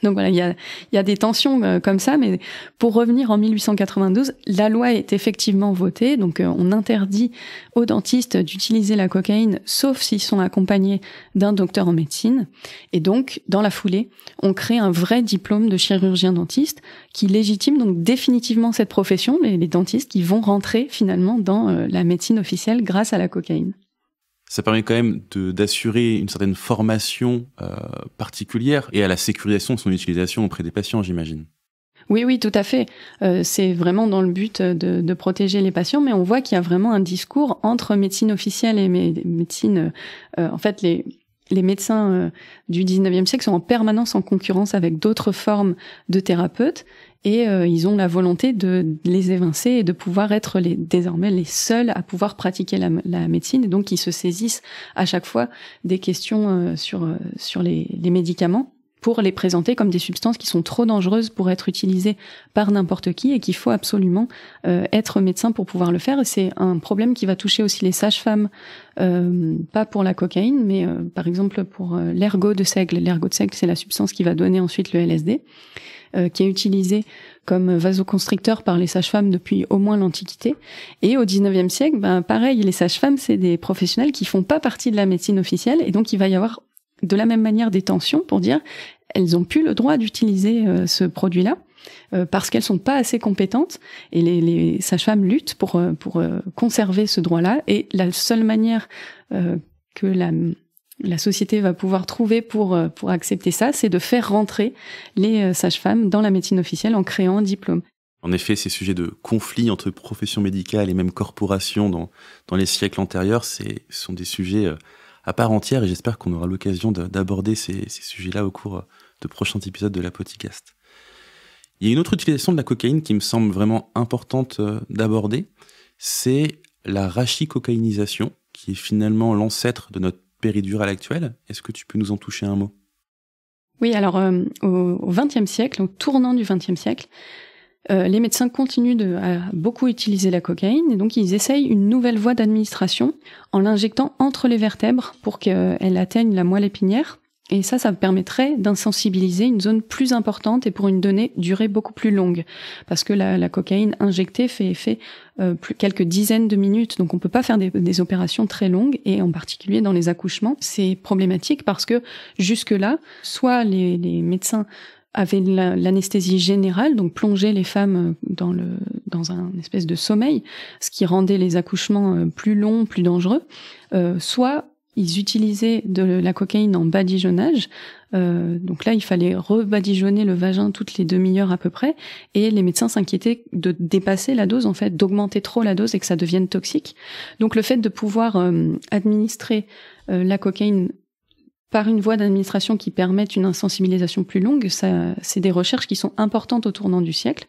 Donc voilà, il y a, des tensions euh, comme ça, mais pour revenir en 1892, la loi est effectivement votée, donc euh, on interdit aux dentistes d'utiliser la cocaïne, sauf s'ils sont accompagnés d'un docteur en médecine. Et donc, dans la foulée, on crée un vrai diplôme de chirurgien dentiste qui légitime donc définitivement cette profession, les, les dentistes qui vont rentrer finalement dans euh, la médecine officielle grâce à la cocaïne ça permet quand même d'assurer une certaine formation euh, particulière et à la sécurisation de son utilisation auprès des patients, j'imagine. Oui, oui, tout à fait. Euh, c'est vraiment dans le but de, protéger les patients, mais on voit qu'il y a vraiment un discours entre médecine officielle et médecine, euh, en fait, les, médecins du 19e siècle sont en permanence en concurrence avec d'autres formes de thérapeutes et euh, ils ont la volonté de les évincer et de pouvoir être les, désormais les seuls à pouvoir pratiquer la, médecine. donc, ils se saisissent à chaque fois des questions euh, sur, euh, sur les, médicaments pour les présenter comme des substances qui sont trop dangereuses pour être utilisées par n'importe qui et qu'il faut absolument être médecin pour pouvoir le faire. C'est un problème qui va toucher aussi les sages-femmes, pas pour la cocaïne, mais par exemple pour l'ergot de seigle. L'ergot de seigle, c'est la substance qui va donner ensuite le LSD. Euh, qui est utilisé comme vasoconstricteur par les sages-femmes depuis au moins l'Antiquité. Et au XIXe siècle, ben, pareil, les sages-femmes, c'est des professionnels qui font pas partie de la médecine officielle, et donc il va y avoir de la même manière des tensions pour dire elles ont plus le droit d'utiliser euh, ce produit-là euh, parce qu'elles sont pas assez compétentes et les, sages-femmes luttent pour pour conserver ce droit-là et la seule manière que la la société va pouvoir trouver pour, euh, pour accepter ça, c'est de faire rentrer les euh, sages-femmes dans la médecine officielle en créant un diplôme. En effet, ces sujets de conflit entre professions médicales et même corporations dans, les siècles antérieurs, ce sont des sujets euh, à part entière et j'espère qu'on aura l'occasion d'aborder ces, sujets-là au cours de prochains épisodes de la podcast. Il y a une autre utilisation de la cocaïne qui me semble vraiment importante d'aborder, c'est la rachicocaïnisation, qui est finalement l'ancêtre de notre à actuelle. Est-ce que tu peux nous en toucher un mot Oui, alors euh, au au XXe siècle, au tournant du XXe siècle, euh, les médecins continuent de à beaucoup utiliser la cocaïne et donc ils essayent une nouvelle voie d'administration en l'injectant entre les vertèbres pour qu'elle atteigne la moelle épinière et ça, ça permettrait d'insensibiliser une zone plus importante et pour une donnée, durée beaucoup plus longue. Parce que la, cocaïne injectée fait effet euh, quelques dizaines de minutes. Donc on peut pas faire des, opérations très longues. Et en particulier dans les accouchements, c'est problématique parce que jusque-là, soit les, médecins avaient l'anesthésie générale, donc plongeaient les femmes euh, dans le dans un espèce de sommeil, ce qui rendait les accouchements euh, plus longs, plus dangereux. soit ils utilisaient de la cocaïne en badigeonnage. Euh, donc là, il fallait rebadigeonner le vagin toutes les demi-heures à peu près, et les médecins s'inquiétaient de dépasser la dose, en fait, d'augmenter trop la dose et que ça devienne toxique. Donc le fait de pouvoir euh, administrer euh, la cocaïne par une voie d'administration qui permette une insensibilisation plus longue, ça, c'est des recherches qui sont importantes au tournant du siècle.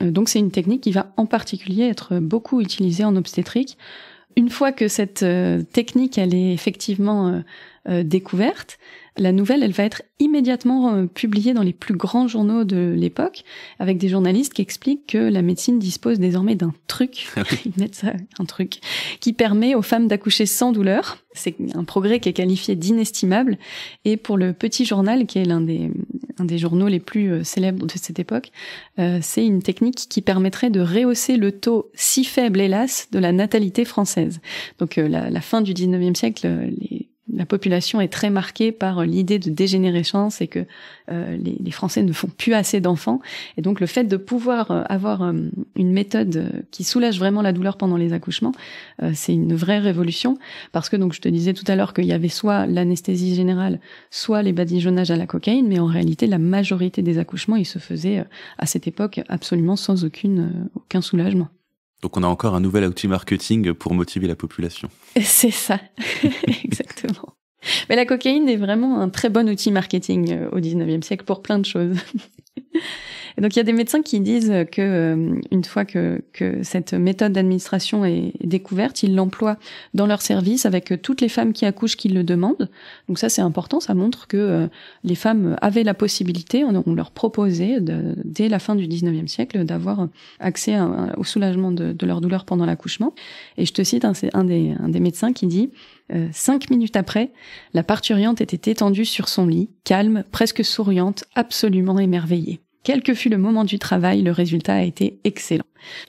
donc c'est une technique qui va en particulier être beaucoup utilisée en obstétrique une fois que cette euh, technique elle est effectivement euh, euh, découverte, la nouvelle, elle va être immédiatement euh, publiée dans les plus grands journaux de l'époque, avec des journalistes qui expliquent que la médecine dispose désormais d'un truc, ah un truc, qui permet aux femmes d'accoucher sans douleur. C'est un progrès qui est qualifié d'inestimable. Et pour le Petit Journal, qui est l'un des, des journaux les plus euh, célèbres de cette époque, euh, c'est une technique qui permettrait de rehausser le taux si faible, hélas, de la natalité française. Donc la, fin du 19e siècle, les la population est très marquée par euh, l'idée de dégénérescence et que euh, les, les, Français ne font plus assez d'enfants. Et donc le fait de pouvoir euh, avoir une méthode qui soulage vraiment la douleur pendant les accouchements, c'est une vraie révolution parce que donc je te disais tout à l'heure qu'il y avait soit l'anesthésie générale, soit les badigeonnages à la cocaïne, mais en réalité la majorité des accouchements ils se faisaient à cette époque absolument sans aucune aucun soulagement. Donc on a encore un nouvel outil marketing pour motiver la population. C'est ça, exactement. Mais la cocaïne est vraiment un très bon outil marketing euh, au 19e siècle pour plein de choses. Et donc il y a des médecins qui disent que euh, une fois que, que cette méthode d'administration est découverte, ils l'emploient dans leur service avec toutes les femmes qui accouchent qui le demandent. Donc ça c'est important, ça montre que euh, les femmes avaient la possibilité, on, leur proposait dès la fin du 19e siècle d'avoir accès au soulagement de, de, leur douleur pendant l'accouchement. Et je te cite c'est un, des, un des médecins qui dit euh, cinq minutes après, la parturiante était étendue sur son lit, calme, presque souriante, absolument émerveillée. Quel que fût le moment du travail, le résultat a été excellent.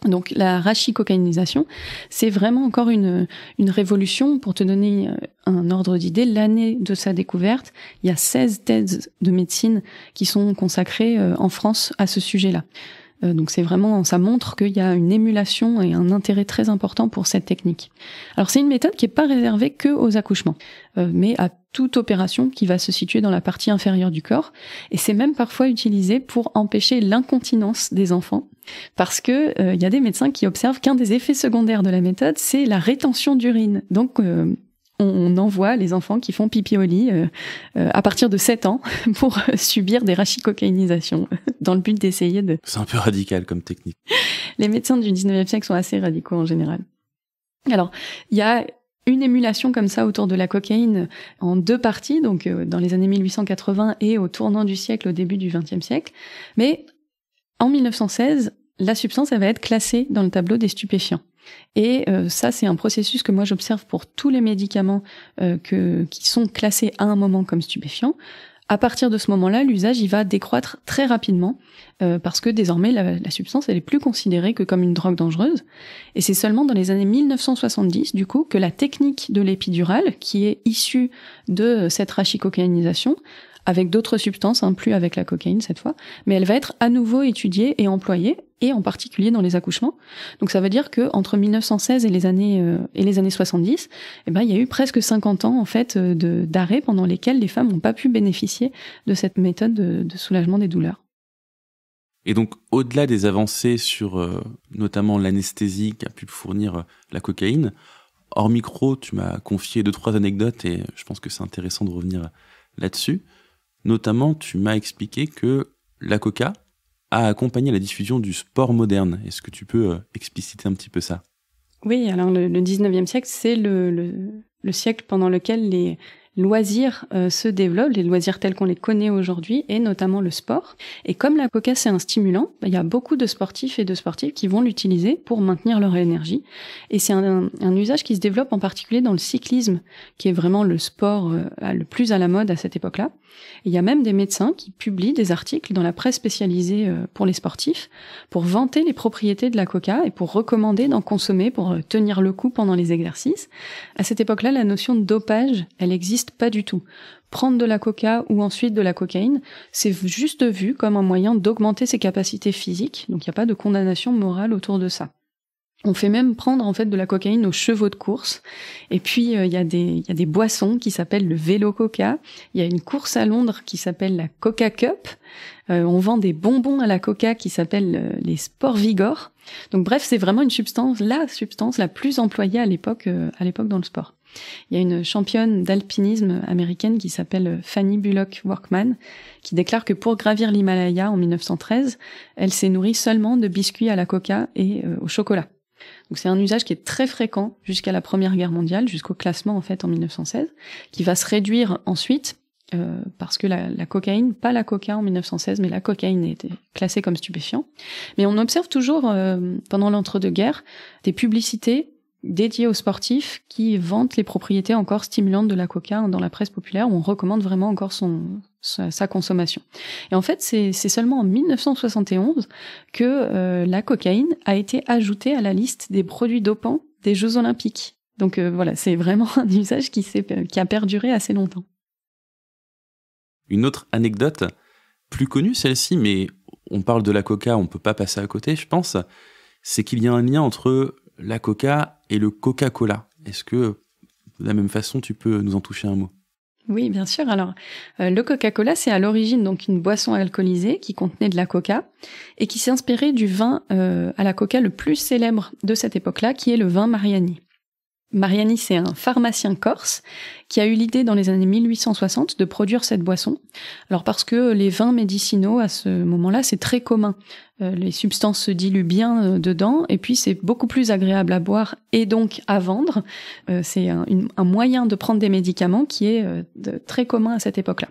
Donc la rachicocaïnisation, c'est vraiment encore une, une révolution. Pour te donner euh, un ordre d'idée, l'année de sa découverte, il y a 16 thèses de médecine qui sont consacrées euh, en France à ce sujet-là. Euh, donc c'est vraiment, ça montre qu'il y a une émulation et un intérêt très important pour cette technique. Alors c'est une méthode qui n'est pas réservée que aux accouchements, mais à toute opération qui va se situer dans la partie inférieure du corps. Et c'est même parfois utilisé pour empêcher l'incontinence des enfants. Parce que il euh, y a des médecins qui observent qu'un des effets secondaires de la méthode, c'est la rétention d'urine. Donc euh, on, envoie les enfants qui font pipi au lit euh, à partir de 7 ans pour subir des rachicocaïnisations dans le but d'essayer de... C'est un peu radical comme technique. Les médecins du 19e siècle sont assez radicaux en général. Alors, il y a une émulation comme ça autour de la cocaïne en deux parties, donc euh, dans les années 1880 et au tournant du siècle, au début du XXe siècle. Mais en 1916, la substance, elle va être classée dans le tableau des stupéfiants. Et euh, ça, c'est un processus que moi j'observe pour tous les médicaments euh, que, qui sont classés à un moment comme stupéfiants à partir de ce moment-là, l'usage il va décroître très rapidement euh, parce que désormais la, substance elle est plus considérée que comme une drogue dangereuse. Et c'est seulement dans les années 1970 du coup que la technique de l'épidurale, qui est issue de euh, cette rachicocainisation, avec d'autres substances, hein, plus avec la cocaïne cette fois, mais elle va être à nouveau étudiée et employée, et en particulier dans les accouchements. Donc ça veut dire qu'entre 1916 et les années euh, et les années 70, eh ben il y a eu presque 50 ans en fait euh, d'arrêt pendant lesquels les femmes n'ont pas pu bénéficier de cette méthode de, soulagement des douleurs. Et donc, au-delà des avancées sur euh, notamment l'anesthésie qui a pu fournir la cocaïne, hors micro, tu m'as confié deux, trois anecdotes et je pense que c'est intéressant de revenir là-dessus. Notamment, tu m'as expliqué que la coca a accompagné la diffusion du sport moderne. Est-ce que tu peux euh, expliciter un petit peu ça Oui, alors le, XIXe 19e siècle, c'est le, siècle pendant lequel les, loisirs euh, se développent, les loisirs tels qu'on les connaît aujourd'hui, et notamment le sport. Et comme la coca, c'est un stimulant, bah, il y a beaucoup de sportifs et de sportives qui vont l'utiliser pour maintenir leur énergie. Et c'est un, usage qui se développe en particulier dans le cyclisme, qui est vraiment le sport euh, le plus à la mode à cette époque-là. Il y a même des médecins qui publient des articles dans la presse spécialisée euh, pour les sportifs pour vanter les propriétés de la coca et pour recommander d'en consommer pour tenir le coup pendant les exercices. À cette époque-là, la notion de dopage, elle existe pas du tout. Prendre de la coca ou ensuite de la cocaïne, c'est juste vu comme un moyen d'augmenter ses capacités physiques, donc il n'y a pas de condamnation morale autour de ça. On fait même prendre en fait de la cocaïne aux chevaux de course. Et puis euh, il y, a des, boissons qui s'appellent le vélo coca. Il y a une course à Londres qui s'appelle la Coca Cup. Euh, on vend des bonbons à la coca qui s'appellent euh, les sports Vigor. Donc bref, c'est vraiment une substance, la substance la plus employée à l'époque à l'époque dans le sport. Il y a une championne d'alpinisme américaine qui s'appelle Fanny Bullock Workman, qui déclare que pour gravir l'Himalaya en 1913, elle s'est nourrie seulement de biscuits à la coca et euh, au chocolat. Donc c'est un usage qui est très fréquent jusqu'à la Première Guerre mondiale, jusqu'au classement en fait en 1916, qui va se réduire ensuite euh, parce que la, cocaïne, pas la coca en 1916, mais la cocaïne était classée comme stupéfiant. Mais on observe toujours, euh, pendant l'entre-deux-guerres, des publicités dédié aux sportifs qui vantent les propriétés encore stimulantes de la coca dans la presse populaire où on recommande vraiment encore son, sa, consommation. Et en fait, c'est seulement en 1971 que euh, la cocaïne a été ajoutée à la liste des produits dopants des Jeux Olympiques. Donc euh, voilà, c'est vraiment un usage qui, qui a perduré assez longtemps. Une autre anecdote, plus connue celle-ci, mais on parle de la coca, on ne peut pas passer à côté, je pense, c'est qu'il y a un lien entre la coca et le Coca-Cola. Est-ce que de la même façon, tu peux nous en toucher un mot oui, bien sûr. Alors, euh, le Coca-Cola, c'est à l'origine donc une boisson alcoolisée qui contenait de la coca et qui s'est inspirée du vin euh, à la coca le plus célèbre de cette époque-là, qui est le vin Mariani. Mariani, c'est un pharmacien corse qui a eu l'idée dans les années 1860 de produire cette boisson. Alors parce que les vins médicinaux à ce moment-là, c'est très commun euh, les substances se diluent bien euh, dedans et puis c'est beaucoup plus agréable à boire et donc à vendre. Euh, c'est un, moyen de prendre des médicaments qui est très commun à cette époque-là.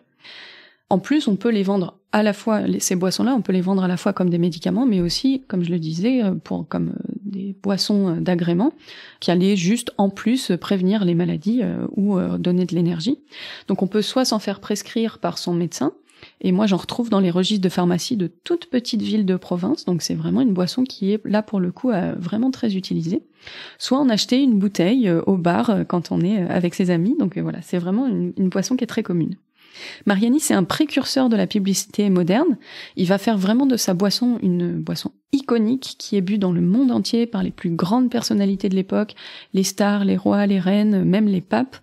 En plus, on peut les vendre à la fois ces boissons-là, on peut les vendre à la fois comme des médicaments, mais aussi, comme je le disais, comme des boissons d'agrément qui allaient juste en plus prévenir les maladies ou donner de l'énergie. Donc, on peut soit s'en faire prescrire par son médecin, et moi, j'en retrouve dans les registres de pharmacie de toutes petites villes de province. Donc, c'est vraiment une boisson qui est là pour le coup euh, vraiment très utilisée. Soit en acheter une bouteille euh, au bar euh, quand on est avec ses amis. Donc voilà, c'est vraiment une boisson qui est très commune. Mariani, c'est un précurseur de la publicité moderne. Il va faire vraiment de sa boisson une boisson iconique qui est bue dans le monde entier par les plus grandes personnalités de l'époque, les stars, les rois, les reines, même les papes.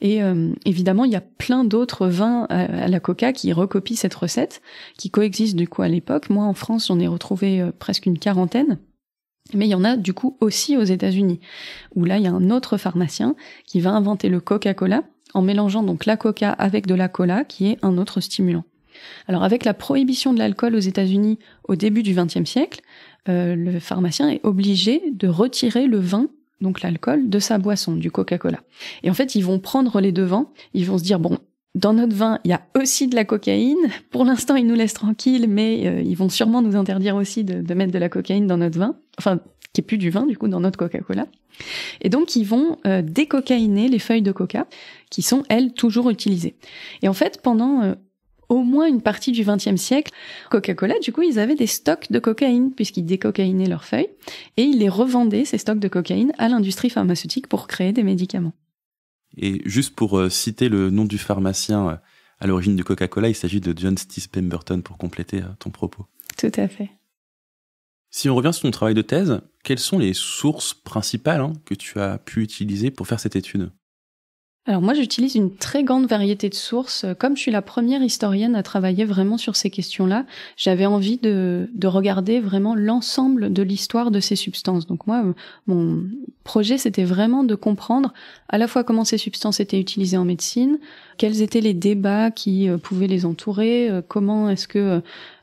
Et euh, évidemment, il y a plein d'autres vins à, la coca qui recopient cette recette, qui coexistent du coup à l'époque. Moi, en France, j'en ai retrouvé euh, presque une quarantaine. Mais il y en a du coup aussi aux États-Unis, où là, il y a un autre pharmacien qui va inventer le Coca-Cola en mélangeant donc la coca avec de la cola, qui est un autre stimulant. Alors avec la prohibition de l'alcool aux États-Unis au début du XXe siècle, euh, le pharmacien est obligé de retirer le vin, donc l'alcool, de sa boisson, du Coca-Cola. Et en fait, ils vont prendre les devants, ils vont se dire, bon, dans notre vin, il y a aussi de la cocaïne. Pour l'instant, ils nous laissent tranquilles, mais euh, ils vont sûrement nous interdire aussi de, de mettre de la cocaïne dans notre vin. Enfin, qui est plus du vin du coup dans notre Coca-Cola. Et donc ils vont euh, décocaïner les feuilles de coca qui sont elles toujours utilisées. Et en fait pendant euh, au moins une partie du XXe siècle, Coca-Cola, du coup, ils avaient des stocks de cocaïne puisqu'ils décocaïnaient leurs feuilles et ils les revendaient, ces stocks de cocaïne, à l'industrie pharmaceutique pour créer des médicaments. Et juste pour euh, citer le nom du pharmacien à l'origine du Coca-Cola, il s'agit de John Stis Pemberton pour compléter ton propos. Tout à fait. Si on revient sur ton travail de thèse, quelles sont les sources principales hein, que tu as pu utiliser pour faire cette étude alors moi, j'utilise une très grande variété de sources. Comme je suis la première historienne à travailler vraiment sur ces questions-là, j'avais envie de, de, regarder vraiment l'ensemble de l'histoire de ces substances. Donc moi, mon projet, c'était vraiment de comprendre à la fois comment ces substances étaient utilisées en médecine, quels étaient les débats qui euh, pouvaient les entourer, euh, comment est-ce que euh,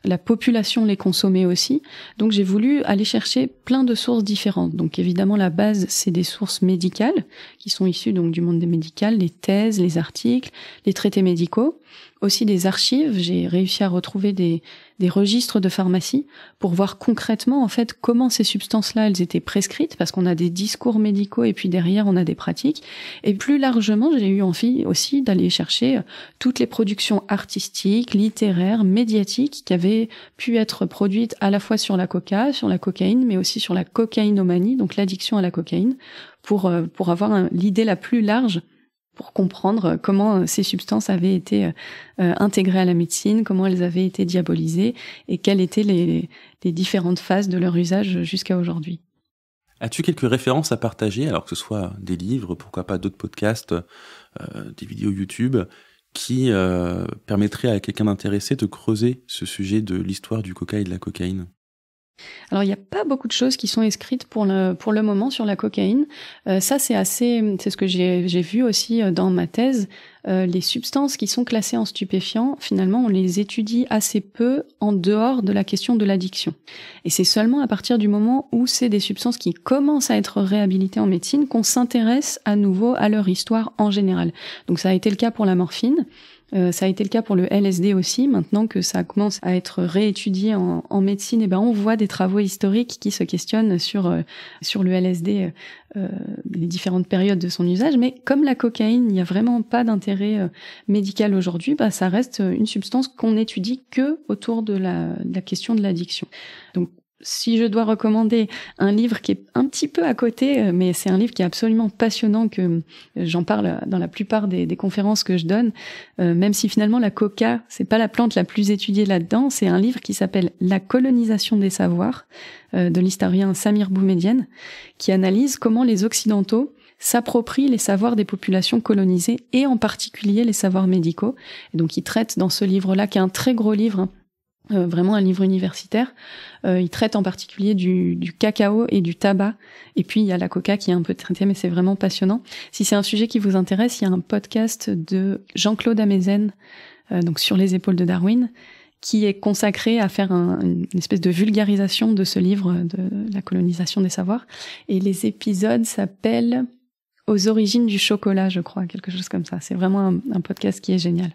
la population les consommait aussi. Donc j'ai voulu aller chercher plein de sources différentes. Donc évidemment la base c'est des sources médicales qui sont issues donc du monde des médicales, les thèses, les articles, les traités médicaux, aussi des archives. J'ai réussi à retrouver des, des registres de pharmacie pour voir concrètement en fait comment ces substances-là elles étaient prescrites parce qu'on a des discours médicaux et puis derrière on a des pratiques et plus largement j'ai eu envie aussi d'aller chercher euh, toutes les productions artistiques, littéraires, médiatiques qui avaient pu être produites à la fois sur la coca, sur la cocaïne mais aussi sur la cocaïnomanie donc l'addiction à la cocaïne pour euh, pour avoir l'idée la plus large pour comprendre comment euh, ces substances avaient été euh, euh, intégrées à la médecine, comment elles avaient été diabolisées et quelles étaient les, différentes phases de leur usage jusqu'à aujourd'hui. As-tu quelques références à partager, alors que ce soit des livres, pourquoi pas d'autres podcasts, des vidéos YouTube, qui permettraient à quelqu'un d'intéressé de creuser ce sujet de l'histoire du coca et de la cocaïne alors il n'y a pas beaucoup de choses qui sont écrites pour le, pour le moment sur la cocaïne. Euh, ça c'est assez, c'est ce que j'ai vu aussi euh, dans ma thèse. Euh, les substances qui sont classées en stupéfiants, finalement on les étudie assez peu en dehors de la question de l'addiction. Et c'est seulement à partir du moment où c'est des substances qui commencent à être réhabilitées en médecine qu'on s'intéresse à nouveau à leur histoire en général. Donc ça a été le cas pour la morphine. Euh, ça a été le cas pour le LSD aussi. Maintenant que ça commence à être réétudié en, médecine, et eh ben on voit des travaux historiques qui se questionnent sur euh, sur le LSD, euh, les différentes périodes de son usage. Mais comme la cocaïne, il n'y a vraiment pas d'intérêt médical aujourd'hui. Bah ça reste une substance qu'on étudie que autour de la, question de l'addiction. Donc si je dois recommander un livre qui est un petit peu à côté, euh, mais c'est un livre qui est absolument passionnant, que euh, j'en parle dans la plupart des, conférences que je donne, euh, même si finalement la coca, c'est pas la plante la plus étudiée là-dedans, c'est un livre qui s'appelle La colonisation des savoirs, de l'historien Samir Boumedienne, qui analyse comment les Occidentaux s'approprient les savoirs des populations colonisées et en particulier les savoirs médicaux. Et donc il traite dans ce livre-là, qui est un très gros livre, hein, euh, vraiment un livre universitaire. Euh, il traite en particulier du, cacao et du tabac. Et puis il y a la coca qui est un peu traitée, mais c'est vraiment passionnant. Si c'est un sujet qui vous intéresse, il y a un podcast de Jean-Claude Amezen, euh, donc sur les épaules de Darwin, qui est consacré à faire une espèce de vulgarisation de ce livre de la colonisation des savoirs. Et les épisodes s'appellent aux origines du chocolat, je crois, quelque chose comme ça. C'est vraiment un, podcast qui est génial.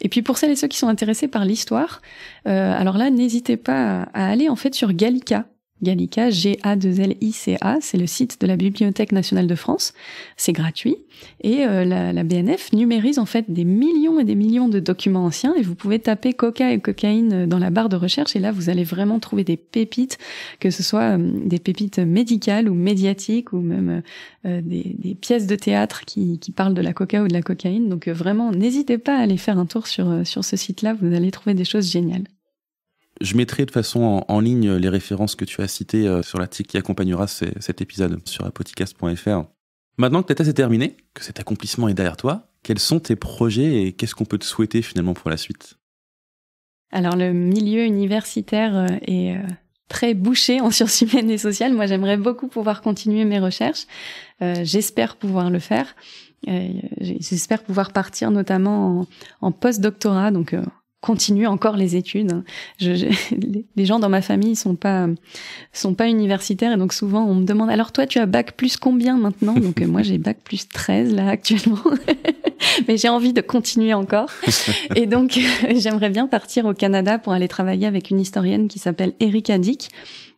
Et puis pour celles et ceux qui sont intéressés par l'histoire, euh, alors là, n'hésitez pas à, à aller en fait sur Gallica. Gallica, G-A-2-L-I-C-A. C'est le site de la Bibliothèque nationale de France. C'est gratuit. Et euh, la, BNF numérise en fait des millions et des millions de documents anciens. Et vous pouvez taper coca et cocaïne dans la barre de recherche. Et là, vous allez vraiment trouver des pépites, que ce soit euh, des pépites médicales ou médiatiques ou même euh, des, pièces de théâtre qui, qui, parlent de la coca ou de la cocaïne. Donc vraiment, n'hésitez pas à aller faire un tour sur, sur ce site-là. Vous allez trouver des choses géniales. Je mettrai de façon en, ligne les références que tu as citées euh, sur l'article qui accompagnera cet épisode sur apoticast.fr. Maintenant que ta tâche est terminée, que cet accomplissement est derrière toi, quels sont tes projets et qu'est-ce qu'on peut te souhaiter finalement pour la suite Alors le milieu universitaire euh, est euh, très bouché en sciences humaines et sociales. Moi, j'aimerais beaucoup pouvoir continuer mes recherches. J'espère pouvoir le faire. J'espère pouvoir partir notamment en, post-doctorat, donc continue encore les études. les gens dans ma famille sont pas sont pas universitaires et donc souvent on me demande alors toi tu as bac plus combien maintenant donc euh, moi j'ai bac plus 13 là actuellement mais j'ai envie de continuer encore et donc euh, j'aimerais bien partir au Canada pour aller travailler avec une historienne qui s'appelle Erika Dick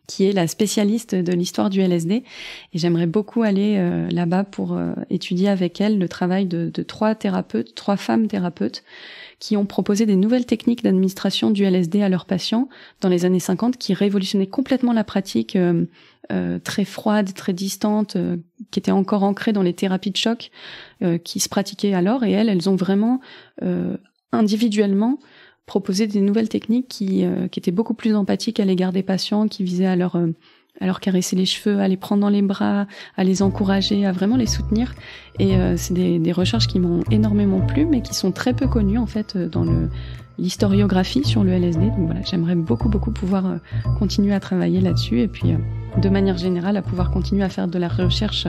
qui est la spécialiste de l'histoire du LSD. Et j'aimerais beaucoup aller euh, là-bas pour étudier avec elle le travail de trois thérapeutes, trois femmes thérapeutes, qui ont proposé des nouvelles techniques d'administration du LSD à leurs patients dans les années 50 qui révolutionnaient complètement la pratique euh, euh, très froide, très distante, euh, qui était encore ancrée dans les thérapies de choc qui se pratiquaient alors. Et elles, elles ont vraiment individuellement proposé des nouvelles techniques qui, qui étaient beaucoup plus empathiques à l'égard des patients, qui visaient à leur à caresser les cheveux, à les prendre dans les bras, à les encourager, à vraiment les soutenir. Et euh, c'est des, recherches qui m'ont énormément plu, mais qui sont très peu connues en fait euh, dans le l'historiographie sur le LSD. Donc voilà, j'aimerais beaucoup beaucoup pouvoir euh, continuer à travailler là-dessus et puis de manière générale à pouvoir continuer à faire de la recherche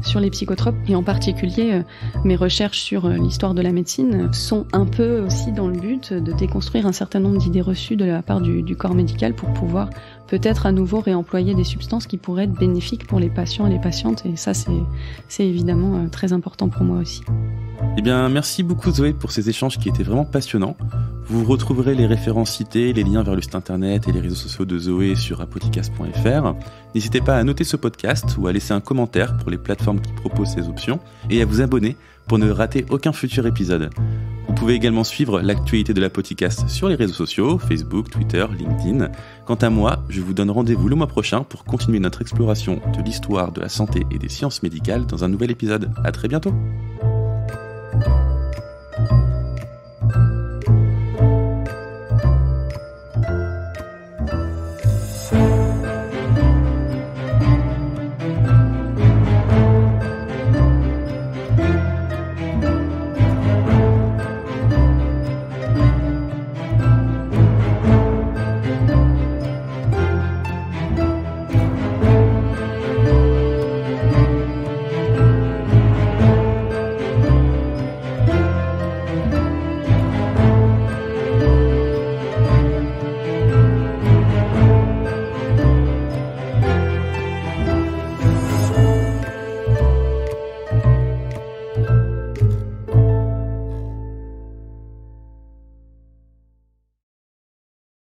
sur les psychotropes et en particulier mes recherches sur l'histoire de la médecine sont un peu aussi dans le but de déconstruire un certain nombre d'idées reçues de la part du corps médical pour pouvoir peut-être à nouveau réemployer des substances qui pourraient être bénéfiques pour les patients et les patientes. Et ça, c'est évidemment euh, très important pour moi aussi. Eh bien, merci beaucoup Zoé pour ces échanges qui étaient vraiment passionnants. Vous retrouverez les références citées, les liens vers le site internet et les réseaux sociaux de Zoé sur apothicase.fr. N'hésitez pas à noter ce podcast ou à laisser un commentaire pour les plateformes qui proposent ces options et à vous abonner pour ne rater aucun futur épisode. Vous pouvez également suivre l'actualité de la podcast sur les réseaux sociaux, Facebook, Twitter, LinkedIn. Quant à moi, je vous donne rendez-vous le mois prochain pour continuer notre exploration de l'histoire de la santé et des sciences médicales dans un nouvel épisode. À très bientôt!